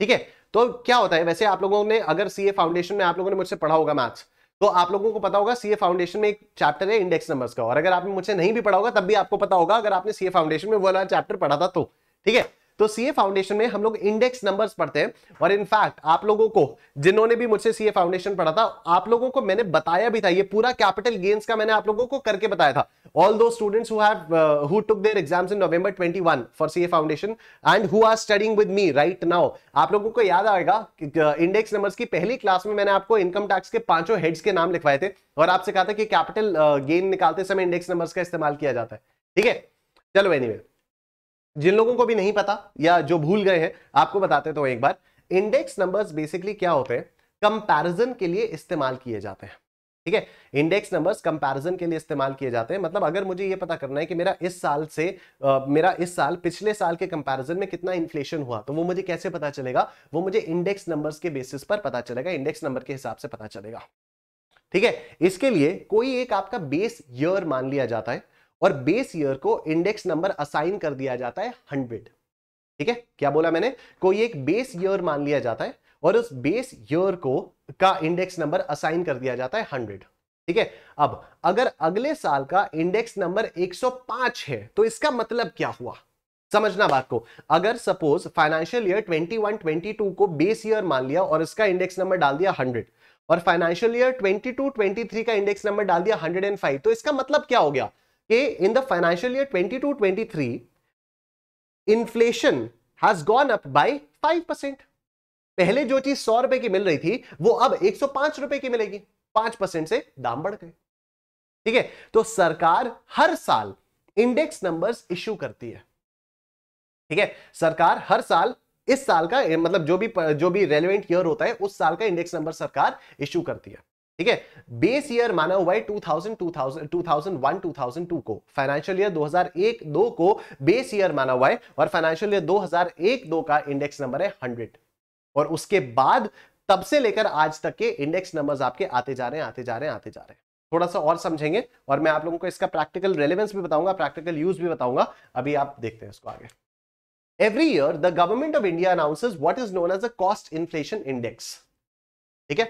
Speaker 1: ठीक है तो क्या होता है वैसे आप लोगों ने अगर सीए फाउंडेशन में आप लोगों ने मुझसे पढ़ा होगा मैथ्स तो आप लोगों को पता होगा सीए फाउंडेशन में एक चैप्टर है इंडेक्स नंबर्स का और अगर आपने मुझसे नहीं भी पढ़ा होगा तब भी आपको पता होगा अगर आपने सीए फाउंडेशन में वो वाला चैप्टर पढ़ा था तो ठीक है तो सीए फाउंडेशन में हम लोग इंडेक्स नंबर्स पढ़ते हैं और इनफैक्ट आप लोगों को जिन्होंने भी मुझसे सीए फाउंडेशन पढ़ा था आप लोगों को मैंने बताया भी था ये पूरा कैपिटल गेन्स का मैंने आप लोगों को करके बताया था all those students who have uh, who took their exams in november 21 for ca foundation and who are studying with me right now आप लोगों को याद आएगा इंडेक्स नंबर्स uh, की पहली क्लास में मैंने आपको इनकम टैक्स के पांचों हेड्स के नाम लिखवाए थे और आपसे कहा था कि कैपिटल गेन uh, निकालते समय इंडेक्स नंबर्स का इस्तेमाल किया जाता है ठीक है चलो एनी anyway. जिन लोगों को भी नहीं पता या जो भूल गए हैं आपको बताते तो एक बार इंडेक्स नंबर्स बेसिकली क्या होते हैं कंपैरिजन के लिए इस्तेमाल किए जाते हैं ठीक है इंडेक्स नंबर्स कंपैरिजन के लिए इस्तेमाल किए जाते हैं मतलब अगर मुझे यह पता करना है कि मेरा इस साल से आ, मेरा इस साल पिछले साल के कंपैरिजन में कितना इन्फ्लेशन हुआ तो वो मुझे कैसे पता चलेगा वो मुझे इंडेक्स नंबर्स के बेसिस पर पता चलेगा इंडेक्स नंबर के हिसाब से पता चलेगा ठीक है इसके लिए कोई एक आपका बेस ईयर मान लिया जाता है और बेस ईयर को इंडेक्स नंबर असाइन कर दिया जाता है हंड्रेड ठीक है क्या बोला मैंने कोई एक बेस ईयर मान लिया जाता है और उस बेस ईयर को का इंडेक्स नंबर असाइन कर दिया जाता है हंड्रेड ठीक है अब अगर अगले साल का इंडेक्स नंबर 105 है तो इसका मतलब क्या हुआ समझना बात को अगर सपोज फाइनेंशियल ईयर 21 22 को बेस ईयर मान लिया और इसका इंडेक्स नंबर डाल दिया 100 और फाइनेंशियल ईयर 22 23 का इंडेक्स नंबर डाल दिया 105 तो इसका मतलब क्या हो गया कि in the financial year 22 23 inflation has gone up by 5 percent पहले जो चीज सौ रुपए की मिल रही थी वो अब 105 रुपए की मिलेगी पांच परसेंट से दाम बढ़ गए ठीक है तो सरकार हर साल इंडेक्स नंबर्स इश्यू करती है ठीक है सरकार हर साल इस साल का मतलब जो भी जो भी रेलिवेंट ईयर होता है उस साल का इंडेक्स नंबर सरकार इश्यू करती है ठीक है बेस ईयर माना हुआ है 2000 2000 2001 2002 को फाइनेंशियल ईयर 2001 दो को बेस ईयर माना हुआ है और फाइनेंशियल ईयर 2001 दो का इंडेक्स नंबर है 100 और उसके बाद तब से लेकर आज तक के इंडेक्स नंबर्स आपके आते जा रहे हैं आते जा रहे हैं आते जा रहे हैं थोड़ा सा और समझेंगे और मैं आप लोगों को इसका प्रैक्टिकल रेलिवेंस भी बताऊंगा प्रैक्टिकल यूज भी बताऊंगा अभी आप देखते हैं इसको आगे every year the government of india announces what is known as a cost inflation index ठीक है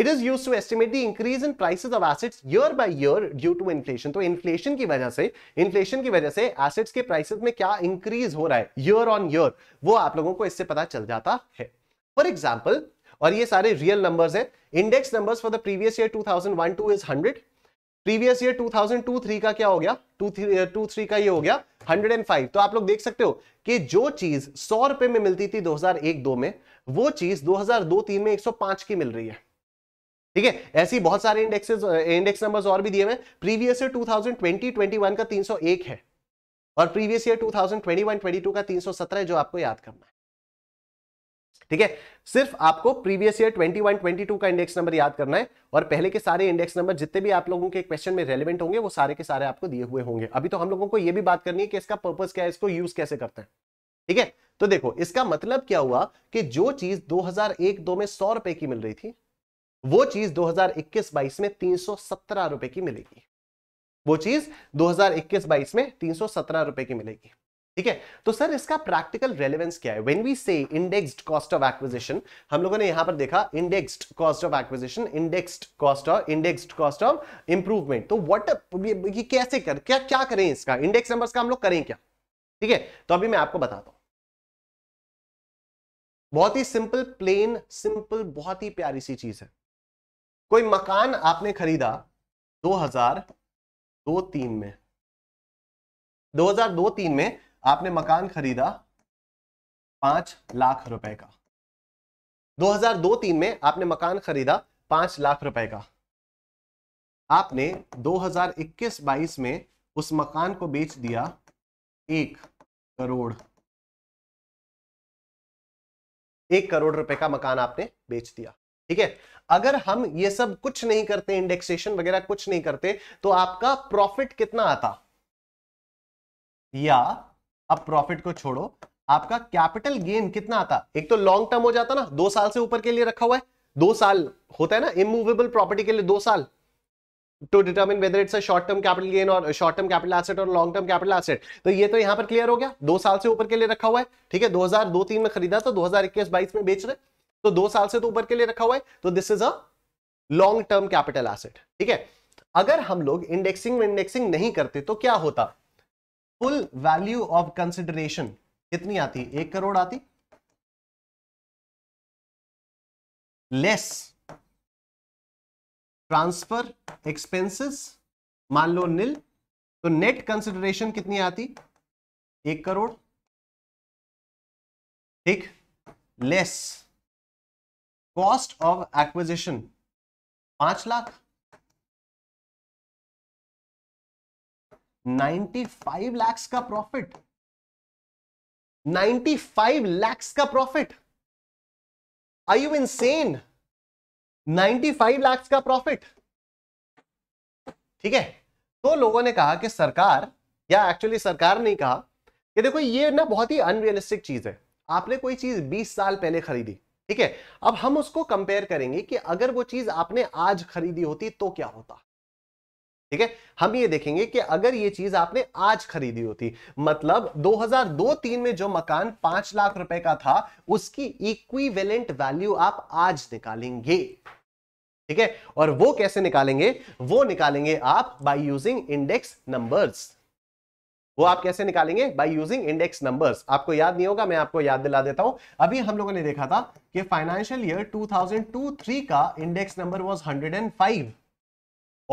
Speaker 1: it is use to estimate the increase in prices of assets year by year due to inflation तो इन्फ्लेशन की वजह से इन्फ्लेशन की वजह से एसेट्स के प्राइसेस में क्या इंक्रीज हो रहा है ईयर ऑन ईयर वो आप लोगों को इससे पता चल जाता है फॉर एग्जाम्पल और ये सारे रियल नंबर्स हैं index numbers for the previous year 2001 two is 100 previous year 2002 3 का क्या हो गया टू थ्री uh, का ये हो गया 105 तो आप लोग देख सकते हो कि जो चीज सौ रुपए में मिलती थी 2001 2 में वो चीज 2002 3 में 105 की मिल रही है ठीक है ऐसी बहुत सारे इंडेक्सेस इंडेक्स नंबर्स और भी दिए हुए प्रीवियस ईयर 2020 21 का 301 है और प्रीवियस ईयर 2021 22 का 317 है जो आपको याद करना है ठीक है सिर्फ आपको प्रीवियस ईयर 21 22 का इंडेक्स नंबर याद करना है और पहले के सारे इंडेक्स नंबर जितने भी आप लोगों के क्वेश्चन में रेलिवेंट होंगे वो सारे के सारे आपको दिए हुए होंगे अभी तो हम लोगों को यह भी बात करनी है कि इसका पर्पज क्या है इसको यूज कैसे करते हैं ठीक है तो देखो इसका मतलब क्या हुआ कि जो चीज दो हजार में सौ रुपए की मिल रही थी वो चीज 2021-22 में 317 रुपए की मिलेगी वो चीज 2021-22 में 317 रुपए की मिलेगी ठीक है तो सर इसका प्रैक्टिकल रेलेवेंस क्या है when we say indexed cost of acquisition हम लोगों ने यहां पर देखा indexed cost of acquisition indexed cost of indexed cost of improvement तो वट कैसे कर क्या क्या करें इसका इंडेक्स नंबर का हम लोग करें क्या ठीक है तो अभी मैं आपको बताता हूं बहुत ही सिंपल प्लेन सिंपल बहुत ही प्यारी सी चीज है कोई मकान आपने खरीदा 2002-3 में 2002-3 में आपने मकान खरीदा पांच लाख रुपए का 2002-3 में आपने मकान खरीदा पांच लाख रुपए का आपने 2021-22 में उस मकान को बेच दिया एक करोड़ एक करोड़ रुपए का मकान आपने बेच दिया ठीक है अगर हम ये सब कुछ नहीं करते इंडेक्सेशन वगैरह कुछ नहीं करते तो आपका प्रॉफिट कितना आता या अब प्रॉफिट को छोड़ो आपका कैपिटल गेन कितना आता एक तो लॉन्ग टर्म हो जाता ना दो साल से ऊपर के लिए रखा हुआ है दो साल होता है ना इमूवेबल प्रॉपर्टी के लिए दो साल to determine whether it's short term capital gain और शॉर्ट टर्म कैपिटल एसेट और लॉन्ग टर्म कैपिटल एसेट तो ये तो यहां पर क्लियर हो गया दो साल से ऊपर के लिए रखा हुआ है ठीक है 2002 तीन में खरीदा तो 2021 22 में बेच रहे तो दो साल से तो ऊपर के लिए रखा हुआ है तो this is a long term capital asset ठीक है अगर हम लोग इंडेक्सिंग इंडेक्सिंग नहीं करते तो क्या होता फुल वैल्यू ऑफ कंसिडरेशन
Speaker 2: कितनी आती एक करोड़ आती लेस ट्रांसफर एक्सपेंसेस मान लो नील तो नेट कंसिडरेशन कितनी आती एक करोड़ ठीक लेस कॉस्ट ऑफ एक्विजिशन पांच लाख नाइन्टी फाइव लैक्स का प्रॉफिट नाइन्टी फाइव लैक्स का प्रॉफिट आई यू सेन
Speaker 1: नाइन्टी फाइव लैक्स का प्रॉफिट ठीक है तो लोगों ने कहा कि सरकार या एक्चुअली सरकार ने कहा कि देखो ये ना बहुत ही अनरियलिस्टिक चीज है आपने कोई चीज 20 साल पहले खरीदी ठीक है अब हम उसको कंपेयर करेंगे कि अगर वो चीज आपने आज खरीदी होती तो क्या होता ठीक है हम ये देखेंगे कि अगर ये चीज आपने आज खरीदी होती मतलब 2002-3 में जो मकान पांच लाख रुपए का था उसकी इक्विवेलेंट वैल्यू आप आज निकालेंगे ठीक है और वो कैसे निकालेंगे वो निकालेंगे आप बाय यूजिंग इंडेक्स नंबर्स वो आप कैसे निकालेंगे बाई यूजिंग इंडेक्स नंबर आपको याद नहीं होगा मैं आपको याद दिला देता हूं अभी हम लोगों ने देखा था कि फाइनेंशियल ईयर टू 3 का इंडेक्स नंबर वाज 105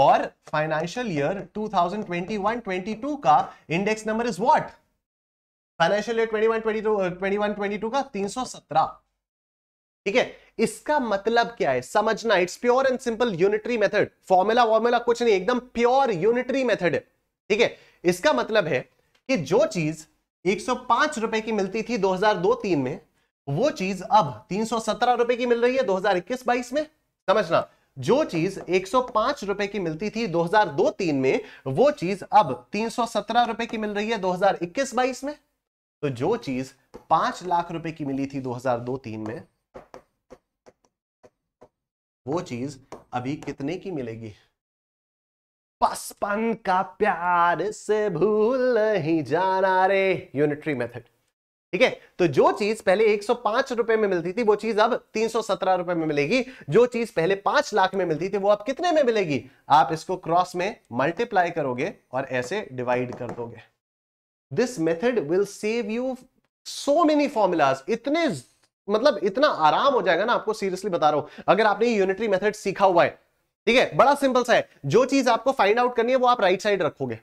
Speaker 1: और फाइनेंशियल ईयर 2021-22 का index number is what financial year 21-22 21-22 का 317 ठीक है इसका मतलब क्या है समझना it's pure and simple unitary method formula वॉर्मूला कुछ नहीं एकदम प्योर यूनिटरी मेथड है ठीक है इसका मतलब है कि जो चीज एक रुपए की मिलती थी 2002-3 में वो चीज अब 317 रुपए की मिल रही है 2021-22 में समझना जो चीज 105 रुपए की मिलती थी 2002-3 में वो चीज अब 317 रुपए की मिल रही है 2021-22 में तो जो चीज 5 लाख रुपए की मिली थी 2002-3 में वो चीज अभी कितने की मिलेगी पसपन का प्यार से भूल नहीं जाना रे यूनिटरी मेथड ठीक है तो जो चीज पहले पांच रुपए में मिलती थी वो चीज अब 317 रुपए में मिलेगी जो चीज पहले 5 लाख में मिलती थी वो अब कितने में मिलेगी आप इसको क्रॉस में मल्टीप्लाई करोगे और ऐसे डिवाइड कर दोगे this method will save you so many formulas इतने मतलब इतना आराम हो जाएगा ना आपको सीरियसली बता रहा हूं अगर आपने यूनिटरी मेथड सीखा हुआ है ठीक है बड़ा सिंपल सा है जो चीज आपको फाइंड आउट करनी है वो आप राइट साइड रखोगे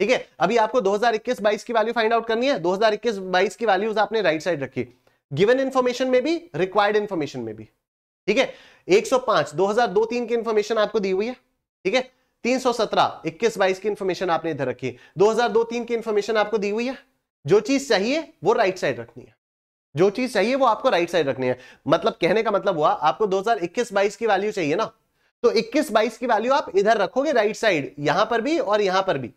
Speaker 1: ठीक है अभी आपको 2021-22 की वैल्यू फाइंड आउट करनी है 2021-22 की वैल्यूज आपने राइट साइड रखी गिवन इन्फॉर्मेशन में भी रिक्वायर्ड इन्फॉर्मेशन में भी ठीक है 105 2002-3 की इन्फॉर्मेशन आपको दी हुई है ठीक है 317 21 22 की इन्फॉर्मेशन आपने इधर रखी 2002-3 की इन्फॉर्मेशन आपको दी हुई है जो चीज चाहिए वो राइट साइड रखनी है जो चीज चाहिए वो आपको राइट साइड रखनी है मतलब कहने का मतलब हुआ आपको इक्कीस 22 की वैल्यू चाहिए ना तो 21 बाईस की वैल्यू आप इधर रखोगे राइट साइड यहां पर भी और यहां पर भी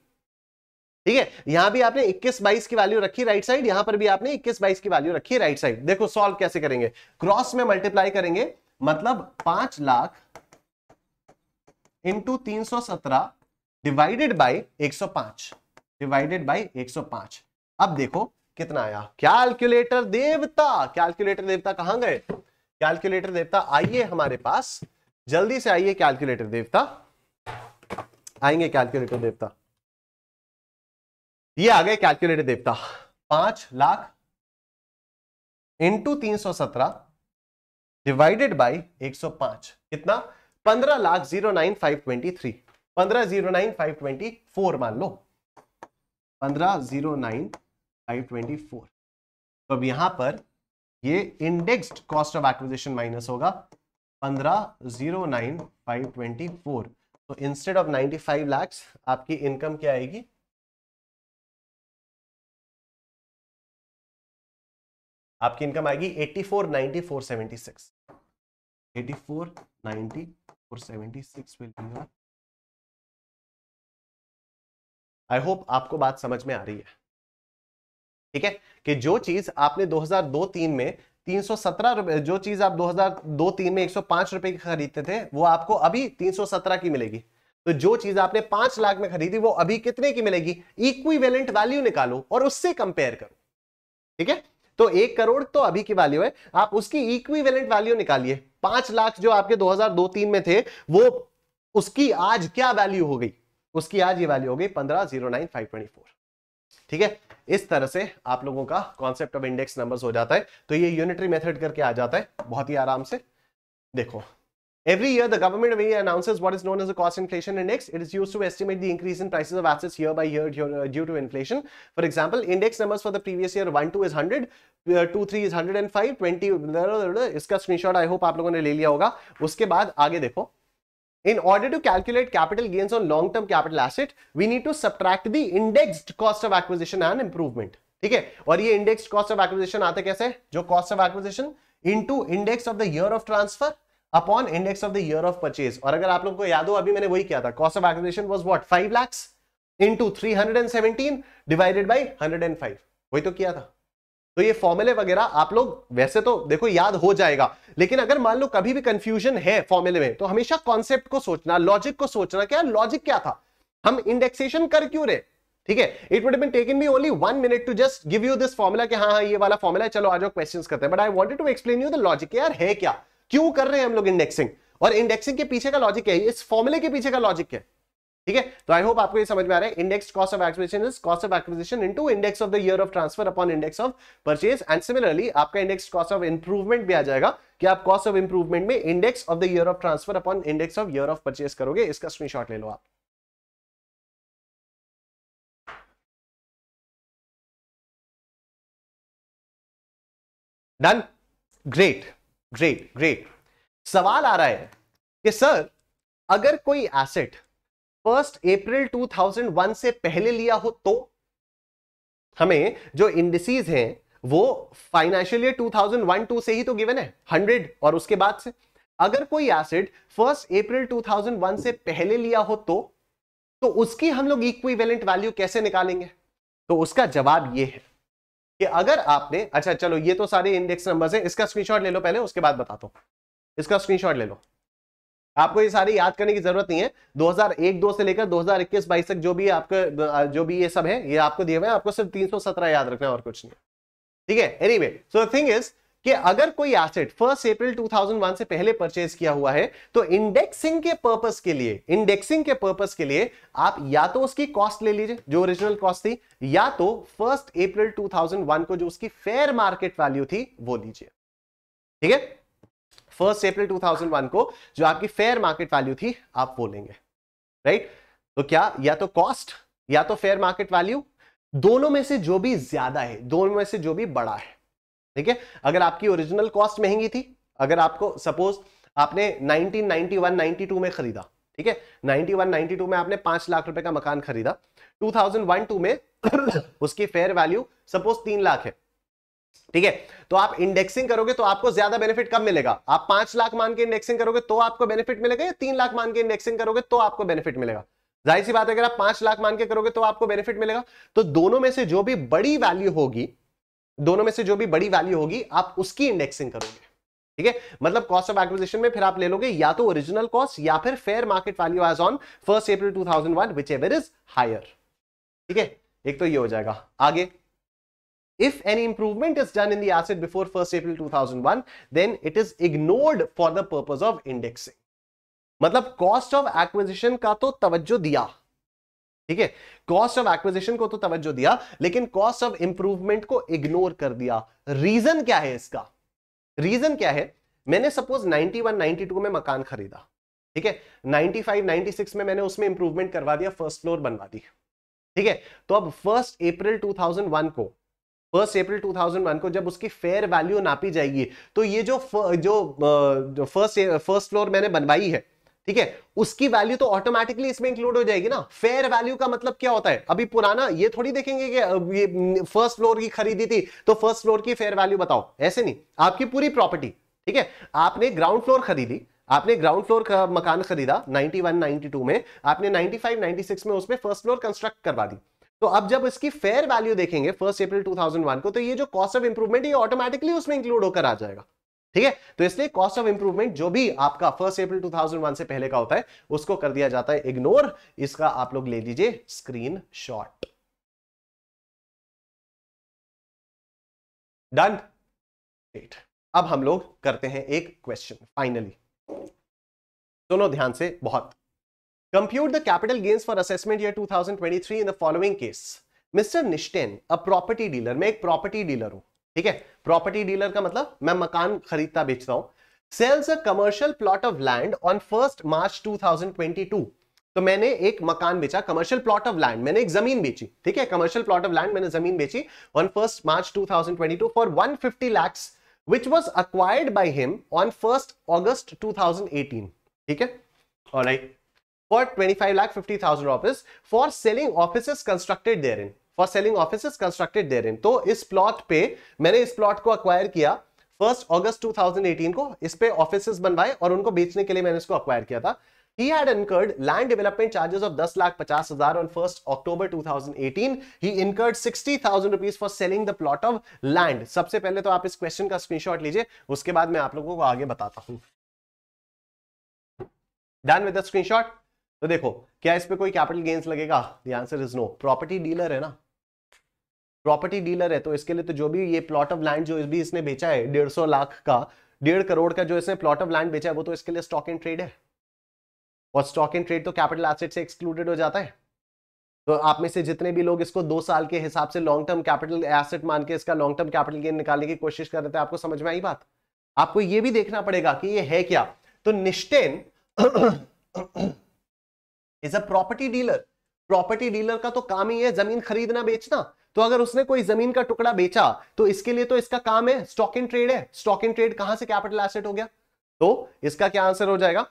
Speaker 1: ठीक है यहां भी आपने 21 बाईस की वैल्यू रखी राइट साइड यहां पर भी आपने 21 बाईस की वैल्यू रखी राइट साइड देखो सॉल्व कैसे करेंगे क्रॉस में मल्टीप्लाई करेंगे मतलब पांच लाख इंटू तीन सौ सत्रह डिवाइडेड बाई एक सौ पांच डिवाइडेड बाई एक सौ पांच अब देखो कितना आया कैलकुलेटर देवता कैलकुलेटर देवता कहां गए कैलकुलेटर देवता आइए हमारे पास जल्दी से आइए कैलकुलेटर देवता आएंगे कैलकुलेटर देवता ये आ गए कैलकुलेटर देवता पांच लाख इंटू तीन सौ सत्रह डिवाइडेड बाई एक सौ पांच कितना पंद्रह lakh zero nine five twenty three पंद्रह zero nine five twenty four मान लो पंद्रह zero nine five twenty four तो अब यहां पर ये indexed cost of acquisition minus होगा पंद्रह तो instead of ninety five lakhs आपकी
Speaker 2: इनकम क्या आएगी आपकी इनकम आएगी eighty four ninety four seventy six eighty four ninety four seventy six will be your I hope आपको बात समझ में आ रही है ठीक है कि जो चीज
Speaker 1: आपने 2002-3 में तीन सौ सत्रह रुपए जो चीज आप दो हजार दो तीन में एक सौ पांच रुपए की खरीदते थे वो आपको अभी तीन सौ सत्रह की मिलेगी तो जो चीज आपने पांच लाख में खरीदी वो अभी कितने की मिलेगी इक्विवेलेंट वैल्यू निकालो और उससे कंपेयर करो ठीक है तो एक करोड़ तो अभी की वैल्यू है आप उसकी इक्विवेलेंट वैल्यू निकालिए पांच लाख जो आपके 2002-3 में थे वो उसकी आज क्या वैल्यू हो गई उसकी आज ये वैल्यू हो गई पंद्रह zero nine five twenty four ठीक है इस तरह से आप लोगों का कॉन्सेप्ट ऑफ इंडेक्स नंबर्स हो जाता है तो ये यूनिटरी मेथड करके आ जाता है बहुत ही आराम से देखो every year the government announces what is known as cost inflation index it is used to estimate the increase in prices of assets year by year due to inflation for example index numbers for the previous year 1 two is 100 2 3 is 105 20 इसका स्क्रीनशॉट आई होप आप लोगों ने ले लिया होगा उसके बाद आगे देखो In order to calculate capital gains on long-term capital asset, we need to subtract the indexed cost of acquisition and improvement. ठीक है और ये इंडेक्स कॉस्ट ऑफ एक्विजिशन आते कैसे जो cost of acquisition into index of the year of transfer upon index of the year of purchase और अगर आप लोगों को याद हो अभी मैंने वही किया था cost of acquisition was what 5 lakh into 317 divided by 105 वही तो किया था तो ये फॉर्मूले वगैरह आप लोग वैसे तो देखो याद हो जाएगा लेकिन अगर मान लो कभी भी कंफ्यूजन है फॉर्मूले में तो हमेशा कॉन्सेप्ट को सोचना लॉजिक को सोचना क्या लॉजिक क्या था हम इंडेक्सेशन कर क्यों रहे ठीक है it would been taken me only one minute to just give you this formula हाँ हाँ ये वाला फॉर्मुला है चलो आज क्वेश्चन करते हैं but I wanted to explain you the logic यार है क्या क्यों कर रहे हैं हम लोग इंडेक्सिंग और इंडेक्सिंग के पीछे का लॉजिक है इस फॉर्मुले के पीछे का लॉजिक है ठीक है तो आई होप आपको ये समझ में आ रहा है index cost of acquisition is cost of acquisition into index of the year of transfer upon index of purchase and similarly आपका इंडेक्स कॉस्ट ऑफ इंप्रूवमेंट भी आ जाएगा कि आप कॉस्ट ऑफ इंप्रूवमेंट में index of the year
Speaker 2: of transfer upon index of year of purchase करोगे इसका स्क्रीनशॉट ले लो आप डन ग्रेट ग्रेट ग्रेट सवाल आ रहा
Speaker 1: है कि सर अगर कोई एसेट फर्स्ट अप्रैल 2001 से पहले लिया हो तो हमें जो इंडिसीज हैं वो फाइनेंशियल ईयर 2001-2 से ही तो गिवन है 100 और उसके बाद से अगर कोई एसिड फर्स्ट अप्रैल 2001 से पहले लिया हो तो तो उसकी हम लोग इक्विवेलेंट वैल्यू कैसे निकालेंगे तो उसका जवाब ये है कि अगर आपने अच्छा चलो ये तो सारे इंडेक्स नंबर्स हैं इसका स्क्रीनशॉट ले लो पहले उसके बाद बताता हूं इसका स्क्रीनशॉट ले लो आपको ये सारी याद करने की जरूरत नहीं है 2001 दो से लेकर 2021 22 तक जो भी आपका जो भी ये सब है ये आपको दिए हुए आपको सिर्फ 317 याद रखना है और कुछ नहीं ठीक है anyway so thing is कि अगर कोई एसेट फर्स्ट अप्रैल 2001 से पहले परचेज किया हुआ है तो इंडेक्सिंग के पर्पस के लिए इंडेक्सिंग के पर्पस के लिए आप या तो उसकी कॉस्ट ले लीजिए जो ओरिजिनल कॉस्ट थी या तो फर्स्ट अप्रैल 2001 को जो उसकी फेयर मार्केट वैल्यू थी वो लीजिए ठीक है फर्स्ट अप्रैल 2001 को जो आपकी फेयर मार्केट वैल्यू थी आप वो लेंगे राइट तो क्या या तो कॉस्ट या तो फेयर मार्केट वैल्यू दोनों में से जो भी ज्यादा है दोनों में से जो भी बड़ा है ठीक है अगर आपकी ओरिजिनल कॉस्ट महंगी थी अगर आपको सपोज आपने 1991 92 में खरीदा ठीक है 91 92 में आपने पांच लाख रुपए का मकान खरीदा 2001 2 में <coughs> उसकी फेयर वैल्यू सपोज तीन लाख है ठीक है तो आप इंडेक्सिंग करोगे तो आपको ज्यादा बेनिफिट कब मिलेगा आप पांच लाख मान के इंडेक्सिंग करोगे तो आपको बेनिफिट मिलेगा या तीन लाख मान के इंडेक्सिंग करोगे तो आपको बेनिफिट मिलेगा जाहिर सी बात है अगर आप पांच लाख मान के करोगे तो आपको बेनिफिट मिलेगा तो दोनों में से जो भी बड़ी वैल्यू होगी दोनों में से जो भी बड़ी वैल्यू होगी आप उसकी इंडेक्सिंग करोगे ठीक है मतलब कॉस्ट ऑफ एक्विजिशन में फिर आप ले लोगे या तो ओरिजिनल कॉस्ट या फिर fair market value as on first thousand one whichever is higher ठीक है एक तो ये हो जाएगा आगे If any improvement is done in the asset before 1st April 2001, then it is ignored for the purpose of indexing. मतलब cost of acquisition का तो तवज्जो दिया ठीक है cost of acquisition को तो तवज्जो दिया लेकिन cost of improvement को ignore कर दिया reason क्या है इसका reason क्या है मैंने सपोज 91 92 में मकान खरीदा ठीक है 95 96 में मैंने उसमें इंप्रूवमेंट करवा दिया फर्स्ट फ्लोर बनवा दी ठीक है तो अब फर्स्ट अप्रैल 2001 को फर्स्ट अप्रैल 2001 को जब उसकी फेयर वैल्यू नापी जाएगी तो ये जो फ, जो फर्स्ट फर्स्ट फ्लोर मैंने बनवाई है ठीक है उसकी वैल्यू तो ऑटोमेटिकली इसमें इंक्लूड हो जाएगी ना फेयर वैल्यू का मतलब क्या होता है अभी पुराना ये थोड़ी देखेंगे कि ये फर्स्ट फ्लोर की खरीदी थी तो फर्स्ट फ्लोर की फेयर वैल्यू बताओ ऐसे नहीं आपकी पूरी प्रॉपर्टी ठीक है आपने ग्राउंड फ्लोर खरीदी आपने ग्राउंड फ्लोर का मकान खरीदा 91, 92 में आपने 95, 96 में उसमें फर्स्ट फ्लोर कंस्ट्रक्ट करवा दी तो अब जब इसकी फेयर वैल्यू देखेंगे फर्स्ट अप्रैल 2001 को तो ये जो कॉस्ट ऑफ इंप्रूवमेंट ये ऑटोमेटिकली उसमें इंक्लूड होकर आ जाएगा ठीक है तो इसलिए कॉस्ट ऑफ इंप्रूवमेंट जो भी आपका फर्स्ट अप्रैल 2001 से पहले का होता है उसको कर दिया जाता है इग्नोर इसका आप लोग ले लीजिए स्क्रीन
Speaker 2: शॉट डन अब हम लोग करते हैं एक क्वेश्चन फाइनली
Speaker 1: सुनो ध्यान से बहुत Compute the capital gains for assessment year 2023 in the following case. Mister Nishten a property dealer मैं एक प्रॉपर्टी डीलर हूं ठीक है प्रॉपर्टी डीलर का मतलब मैं मकान खरीदता बेचता हूं sells a commercial plot of land on first March 2022 तो मैंने एक मकान बेचा कमर्शियल प्लॉट ऑफ लैंड मैंने एक जमीन बेची ठीक है कमर्शियल प्लॉट ऑफ लैंड मैंने जमीन बेची on first March 2022 for 150 lakhs which was acquired by him on first August 2018 ठीक है alright for 25 lakh 50 thousand rupees for selling offices constructed therein for selling offices constructed therein to is plot pe maine is plot ko acquire kiya 1st august 2018 ko is pe offices banwaye aur unko bechne ke liye maine isko acquire kiya tha He had incurred land development charges of 10 lakh 50 hazar on 1st October 2018. He incurred 60,000 rupees for selling the plot of land. sabse pehle to aap is question ka screenshot lijiye uske baad main aap logo ko aage batata hu done with the screenshot तो देखो क्या इस पे कोई कैपिटल गेंस लगेगा the answer is no property dealer है ना प्रॉपर्टी डीलर है तो इसके लिए तो जो भी ये प्लॉट ऑफ लैंड जो भी इसने बेचा है डेढ़ सौ लाख का डेढ़ करोड़ का जो इसने प्लॉट ऑफ लैंड बेचा है वो तो इसके लिए स्टॉक एंड ट्रेड है और स्टॉक एंड ट्रेड तो कैपिटल एसेट से एक्सक्लूडेड हो जाता है तो आप में से जितने भी लोग इसको दो साल के हिसाब से लॉन्ग टर्म कैपिटल एसेट मान के इसका लॉन्ग टर्म कैपिटल गेन निकालने की कोशिश कर रहे थे आपको समझ में आई बात आपको ये भी देखना पड़ेगा कि ये है क्या तो Nishten is a property dealer property dealer का तो काम ही है जमीन खरीदना बेचना तो अगर उसने कोई जमीन का टुकड़ा बेचा तो इसके लिए तो इसका काम है स्टॉक इन ट्रेड है स्टॉक इन ट्रेड कहां से कैपिटल एसेट हो गया तो इसका क्या आंसर हो जाएगा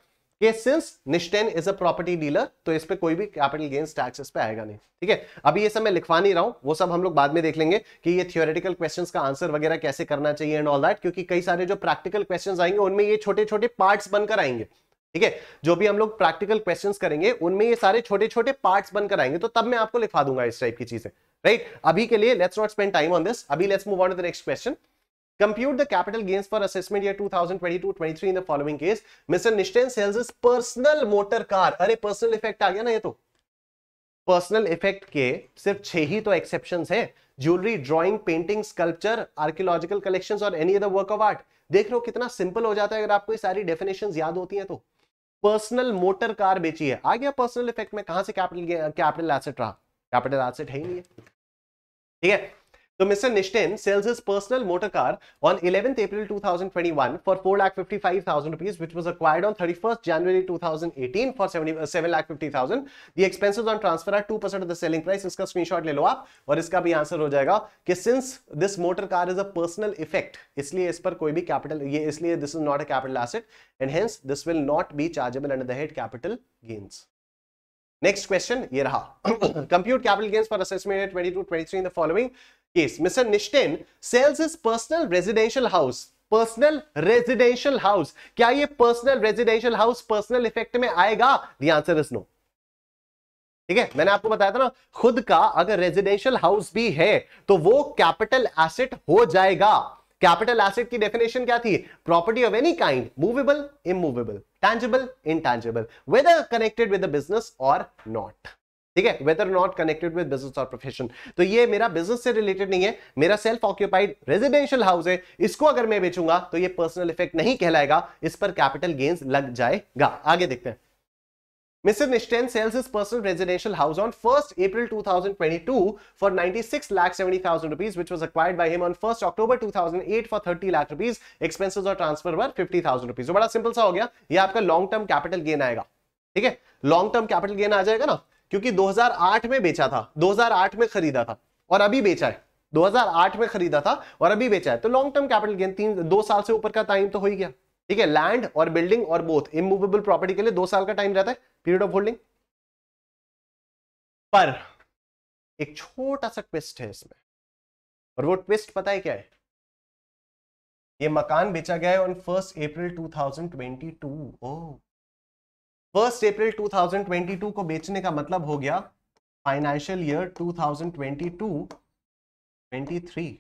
Speaker 1: कि since Nishten is a property dealer तो इस पर कोई भी कैपिटल गेन्स टैक्स इस पे आएगा नहीं ठीक है अभी ये सब मैं लिखवा नहीं रहा हूं वो सब हम लोग बाद में देख लेंगे कि ये थियोरेटिकल क्वेश्चंस का आंसर वगैरह कैसे करना चाहिए एंड ऑल दैट क्योंकि कई सारे जो प्रैक्टिकल क्वेश्चंस आएंगे उनमें ये छोटे छोटे पार्ट्स बनकर आएंगे ठीक है जो भी हम लोग प्रैक्टिकल क्वेश्चन करेंगे उनमें ये सारे छोटे छोटे पार्ट बनकर आएंगे तो तब मैं आपको लिखा दूंगा इस टाइप की चीजें राइट अभी के लिए let's not spend time on this अभी let's move on to the next question Compute the capital gains for assessment year 2022-23 in the following case. Mr. Nishten sells his personal motor car. अरे personal effect आ गया ना ये तो पर्सनल इफेक्ट के सिर्फ छह ही तो एक्सेप्शन है jewellery drawing painting sculpture archaeological collection और any other work of art देख लो कितना सिंपल हो जाता है अगर आपको ये सारी डेफिनेशन याद होती है तो पर्सनल मोटर कार बेची है आ गया पर्सनल इफेक्ट में कहां से कैपिटल कैपिटल एसेट रहा कैपिटल एसेट है ही नहीं है ठीक है So Mr. Nishtin sells his personal motor car on 11th April 2021 for 4,55,000 rupees, which was acquired on 31st January 2018 for 7,50,000. Uh, the expenses on transfer are 2% of the selling price. This screenshot le lo aap, aur iska bhi answer ho jayega, ki since this motor car is a personal effect, isliye is par koi bhi capital, ye isliye this is not a capital asset, and hence this will not be chargeable under the head capital gains. Next question, ye raha. <coughs> Compute capital gains for assessment at 22-23 in the following. case. Mr. Nishtin sells his personal residential house personal residential house क्या ये personal residential house personal effect में आएगा दी आंसर इज नो ठीक है मैंने आपको बताया था ना खुद का अगर रेजिडेंशियल हाउस भी है तो वो कैपिटल एसेट हो जाएगा कैपिटल एसेट की डेफिनेशन क्या थी property of any kind movable immovable tangible intangible whether connected with business और नॉट ठीक है whether not connected with business or profession तो ये मेरा बिजनेस से रिलेटेड नहीं है मेरा सेल्फ ऑक्यूपाइड रेजिडेंशियल हाउस है इसको अगर मैं बेचूंगा तो ये पर्सनल इफेक्ट नहीं कहलाएगा इस पर कैपिटल गेन्स लग जाएगा आगे देखते हैं Mr. Nishten sells his personal residential house on 1st April 2022 for 96 lakh 70,000 rupees, which was acquired by him on 1st October 2008 for 30 lakh rupees. Expenses or transfer were 50,000 rupees. So, तो बड़ा सिंपल सा हो गया ये आपका लॉन्ग टर्म कैपिटल गेन आएगा ठीक है लॉन्ग टर्म कैपिटल गेन आ जाएगा ना क्योंकि 2008 में बेचा था 2008 में खरीदा था और अभी बेचा है 2008 में खरीदा था और अभी बेचा है तो लॉन्ग टर्म कैपिटल गेन तीन दो साल से ऊपर का टाइम तो हो ही गया ठीक है लैंड और बिल्डिंग और बोथ इमूवेबल प्रॉपर्टी के लिए दो साल का टाइम रहता है पीरियड ऑफ होल्डिंग पर एक छोटा सा ट्विस्ट है इसमें और वो ट्विस्ट पता है क्या है ये मकान बेचा गया है on first April 2022 oh first April 2022 को बेचने का मतलब हो गया फाइनेंशियल ईयर 2022 23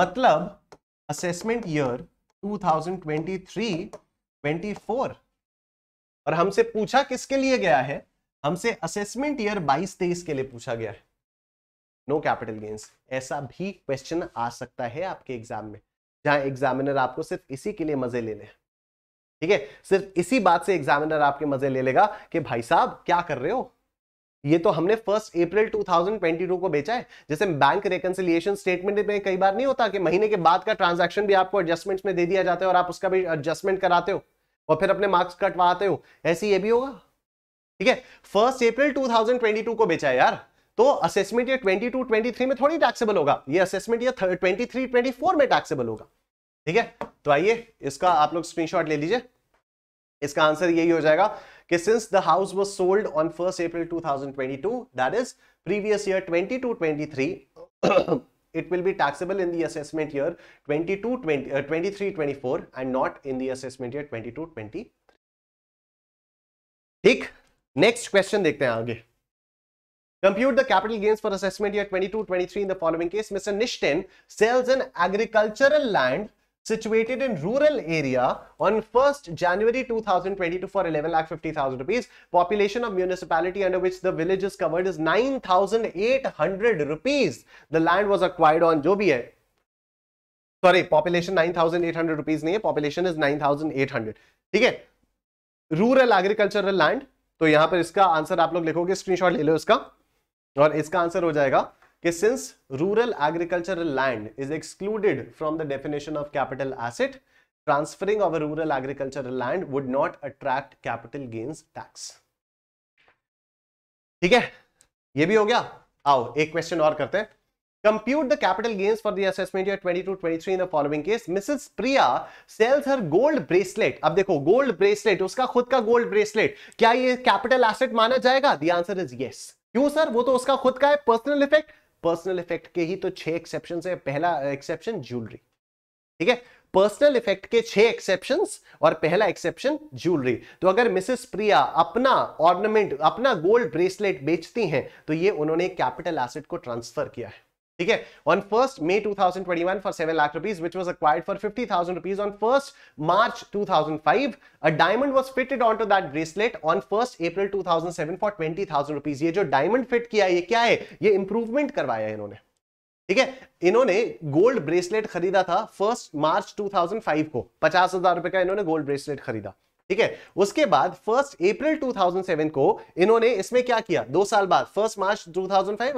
Speaker 1: मतलब असेसमेंट ईयर 2023 24 और हमसे पूछा किसके लिए गया है हमसे असेसमेंट ईयर 22 23 के लिए पूछा गया है नो कैपिटल गेन्स ऐसा भी क्वेश्चन आ सकता है आपके एग्जाम में जहां एग्जामिनर आपको सिर्फ इसी के लिए मजे लेने हैं ठीक है सिर्फ इसी बात से एग्जामिनर आपके मजे ले लेगा कि भाई साहब क्या कर रहे हो ये तो हमने फर्स्ट अप्रैल 2022 को बेचा है जैसे बैंक रेकंसिलियेशन स्टेटमेंट में कई बार नहीं होता कि महीने के बाद का ट्रांजैक्शन भी आपको एडजस्टमेंट्स में दे दिया जाता है और आप उसका भी एडजस्टमेंट कराते हो और फिर अपने मार्क्स कटवाते हो ऐसे ये भी होगा ठीक है फर्स्ट अप्रैल 2022 को बेचा है यार तो असेसमेंट ये ट्वेंटी टू में थोड़ी टैक्सेबल होगा ये असेसमेंट ये ट्वेंटी थ्री में टैक्सेबल होगा ठीक है तो आइए इसका आप लोग स्क्रीनशॉट ले लीजिए इसका आंसर यही हो जाएगा कि since the house was sold on first April 2022 that is previous year 22 23 it will be taxable in the twenty two 22 20, uh, 23 24 and not in the assessment assessment twenty 22 twenty ठीक नेक्स्ट क्वेश्चन देखते हैं आगे compute the capital gains for assessment year 22 23 in the following case Mister Nishten sells an agricultural land situated in rural area on 1st January 2022 for 11 lakh 50,000 rupees. Population of municipality under which the village is covered is 9,800 rupees. The land was acquired on जो Sorry, population 9,800 rupees. Nahi hai. Population is 9,800 Rural agricultural land. Agricultural land तो यहां पर इसका आंसर आप लोग लिखोगे स्क्रीनशॉट ले लो इसका और इसका आंसर हो जाएगा कि since rural agricultural land is excluded from the definition of capital asset transferring of a rural agricultural land would not attract capital gains tax ठीक है ये भी हो गया आओ एक क्वेश्चन और करते हैं compute the capital gains for the assessment year 22 23 in the following case mrs priya sells her gold bracelet अब देखो gold bracelet उसका खुद का gold bracelet क्या ये capital asset माना जाएगा the answer is yes क्यों सर वो तो उसका खुद का है personal effect पर्सनल इफेक्ट के ही तो छह एक्सेप्शन है पहला एक्सेप्शन ज्वेलरी ठीक है पर्सनल इफेक्ट के छह एक्सेप्शन और पहला एक्सेप्शन ज्वेलरी तो अगर मिसेस प्रिया अपना ऑर्नामेंट अपना गोल्ड ब्रेसलेट बेचती हैं तो ये उन्होंने कैपिटल एसेट को ट्रांसफर किया है ठीक है on first May 2021 for seven lakh rupees which was acquired for fifty thousand rupees on first March 2005 a diamond was fitted on to that bracelet on first thousand seven for twenty thousand rupees ये जो डायमंड फिट किया है ये क्या है ये इंप्रूवमेंट करवाया है इन्होंने ठीक है इन्होंने गोल्ड ब्रेसलेट खरीदा था first March two thousand five को पचास हजार रुपए का इन्होंने गोल्ड ब्रेसलेट खरीदा ठीक है उसके बाद फर्स्ट अप्रैल 2007 को इन्होंने इसमें क्या किया दो साल बाद फर्स्ट मार्च 2005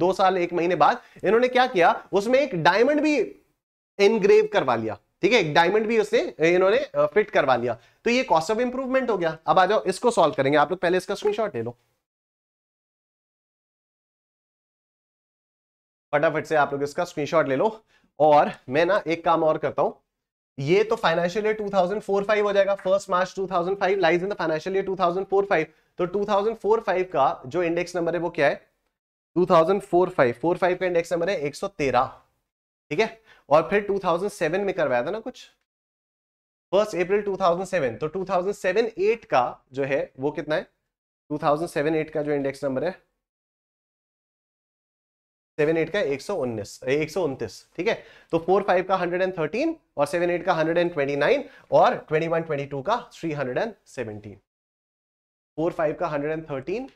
Speaker 1: दो साल एक महीने बाद इन्होंने क्या किया उसमें एक डायमंड भी इनग्रेव करवा लिया ठीक है एक डायमंड भी उसने इन्होंने फिट करवा लिया तो ये कॉस्ट ऑफ इंप्रूवमेंट हो गया अब आ जाओ इसको सॉल्व करेंगे आप लोग पहले इसका स्क्रीनशॉट ले लो फटाफट से आप लोग इसका स्क्रीनशॉट ले लो और मैं ना एक काम और करता हूं ये तो फाइनेंशियल ईयर 2004-5 हो जाएगा first March 2005 lies in the financial year 2004-5 तो 2004-5 का जो इंडेक्स नंबर है वो क्या है 2004-5 45 का इंडेक्स नंबर है 113 ठीक है और फिर 2007 में करवाया था ना कुछ फर्स्ट अप्रैल 2007 तो 2007-8 का जो है वो कितना है 2007-8 का जो इंडेक्स नंबर है सेवन एट का एक सौ उन्नीस एक सौ उन्तीस ठीक है तो फोर फाइव का हंड्रेड एंड थर्टीन और सेवन एट का हंड्रेड एंड ट्वेंटी नाइन और ट्वेंटी वन ट्वेंटी टू का three
Speaker 2: hundred and seventeen four five का हंड्रेड एंड थर्टीन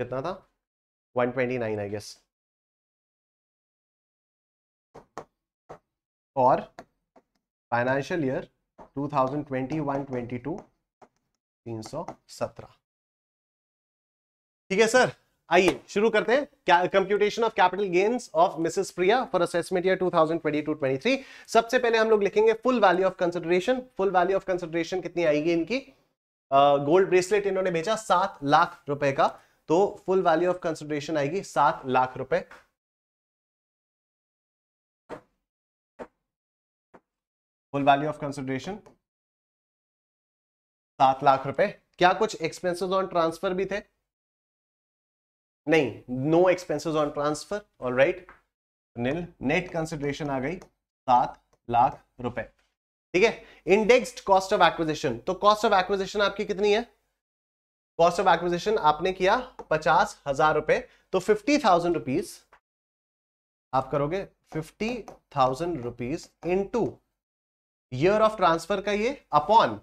Speaker 2: कितना था 129 आई गेस और
Speaker 1: फाइनेंशियल ईयर 2021-22 317 ठीक है सर आइए शुरू करते हैं computation of capital gains of Mrs Priya for assessment year 2022-23 सबसे पहले हम लोग लिखेंगे full value of consideration full value of consideration कितनी आएगी इनकी गोल्ड ब्रेसलेट इन्होंने भेजा सात लाख रुपए का तो फुल वैल्यू ऑफ कंसिडरेशन आएगी सात लाख रुपए
Speaker 2: फुल वैल्यू ऑफ कंसिडरेशन सात लाख रुपए क्या कुछ एक्सपेंसेस
Speaker 1: ऑन ट्रांसफर भी थे नहीं नो एक्सपेंसेस ऑन ट्रांसफर और राइट नील नेट कंसिडरेशन आ गई सात लाख रुपए ठीक है इंडेक्स्ड कॉस्ट ऑफ एक्विजिशन तो कॉस्ट ऑफ एक्विजिशन आपकी कितनी है कॉस्ट ऑफ एक्विजिशन आपने किया पचास हजार रुपए तो फिफ्टी थाउजेंड रुपीज आप करोगे fifty thousand rupees into year of transfer का ये अपॉन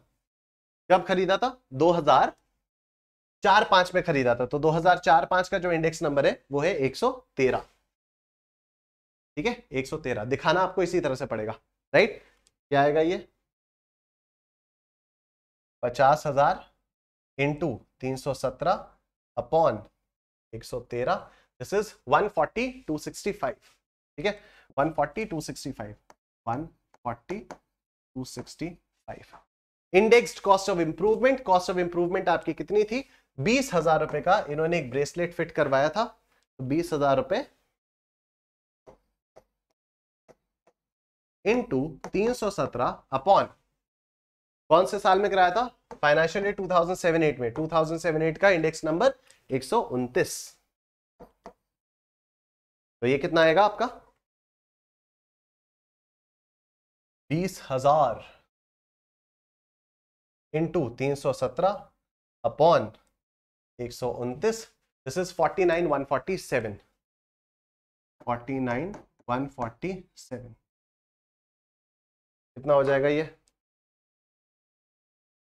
Speaker 1: कब खरीदा था दो हजार चार पांच में खरीदा था तो दो हजार चार पांच का जो इंडेक्स नंबर है वो है एक सौ तेरह ठीक है एक सौ तेरह दिखाना आपको इसी तरह से पड़ेगा राइट क्या आएगा ये पचास हजार इंटू तीन सौ सत्रह अपॉन एक सौ तेरह this is one forty two sixty five ठीक है one forty two sixty five one forty two sixty five indexed cost of improvement cost of improvement आपकी कितनी थी बीस हजार रुपए का इन्होंने एक ब्रेसलेट फिट करवाया था तो बीस हजार रुपए इंटू तीन सौ सत्रह अपॉन कौन से साल में कराया था फाइनेंशियल ईयर 2007-8 में 2007-8
Speaker 2: का इंडेक्स नंबर एक तो ये कितना आएगा आपका बीस हजार इंटू तीन सौ सत्रह अपॉन
Speaker 1: एक सौ उनतीस this is forty nine one forty seven
Speaker 2: forty nine one forty seven कितना हो जाएगा ये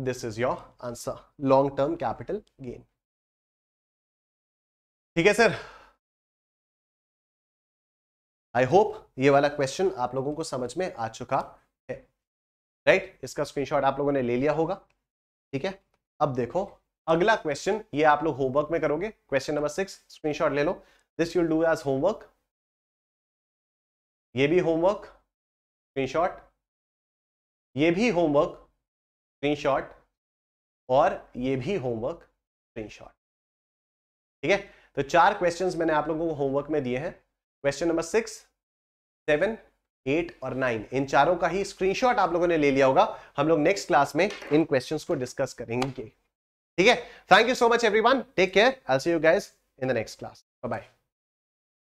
Speaker 2: this is your answer long term capital gain ठीक है सर आई होप ये वाला क्वेश्चन आप लोगों को समझ में आ चुका है
Speaker 1: राइट right? इसका स्क्रीनशॉट आप लोगों ने ले लिया होगा ठीक है अब देखो अगला क्वेश्चन ये आप लोग होमवर्क में करोगे क्वेश्चन नंबर सिक्स स्क्रीनशॉट ले लो this you'll do as homework
Speaker 2: ये भी होमवर्क स्क्रीनशॉट ये भी होमवर्क स्क्रीनशॉट और ये भी होमवर्क
Speaker 1: स्क्रीनशॉट ठीक है तो चार क्वेश्चंस मैंने आप लोगों को होमवर्क में दिए हैं question number six seven eight और नाइन इन चारों का ही स्क्रीनशॉट आप लोगों ने ले लिया होगा हम लोग नेक्स्ट क्लास में इन क्वेश्चन को डिस्कस करेंगे ठीक है thank you so much one take care I see you guys in the next class bye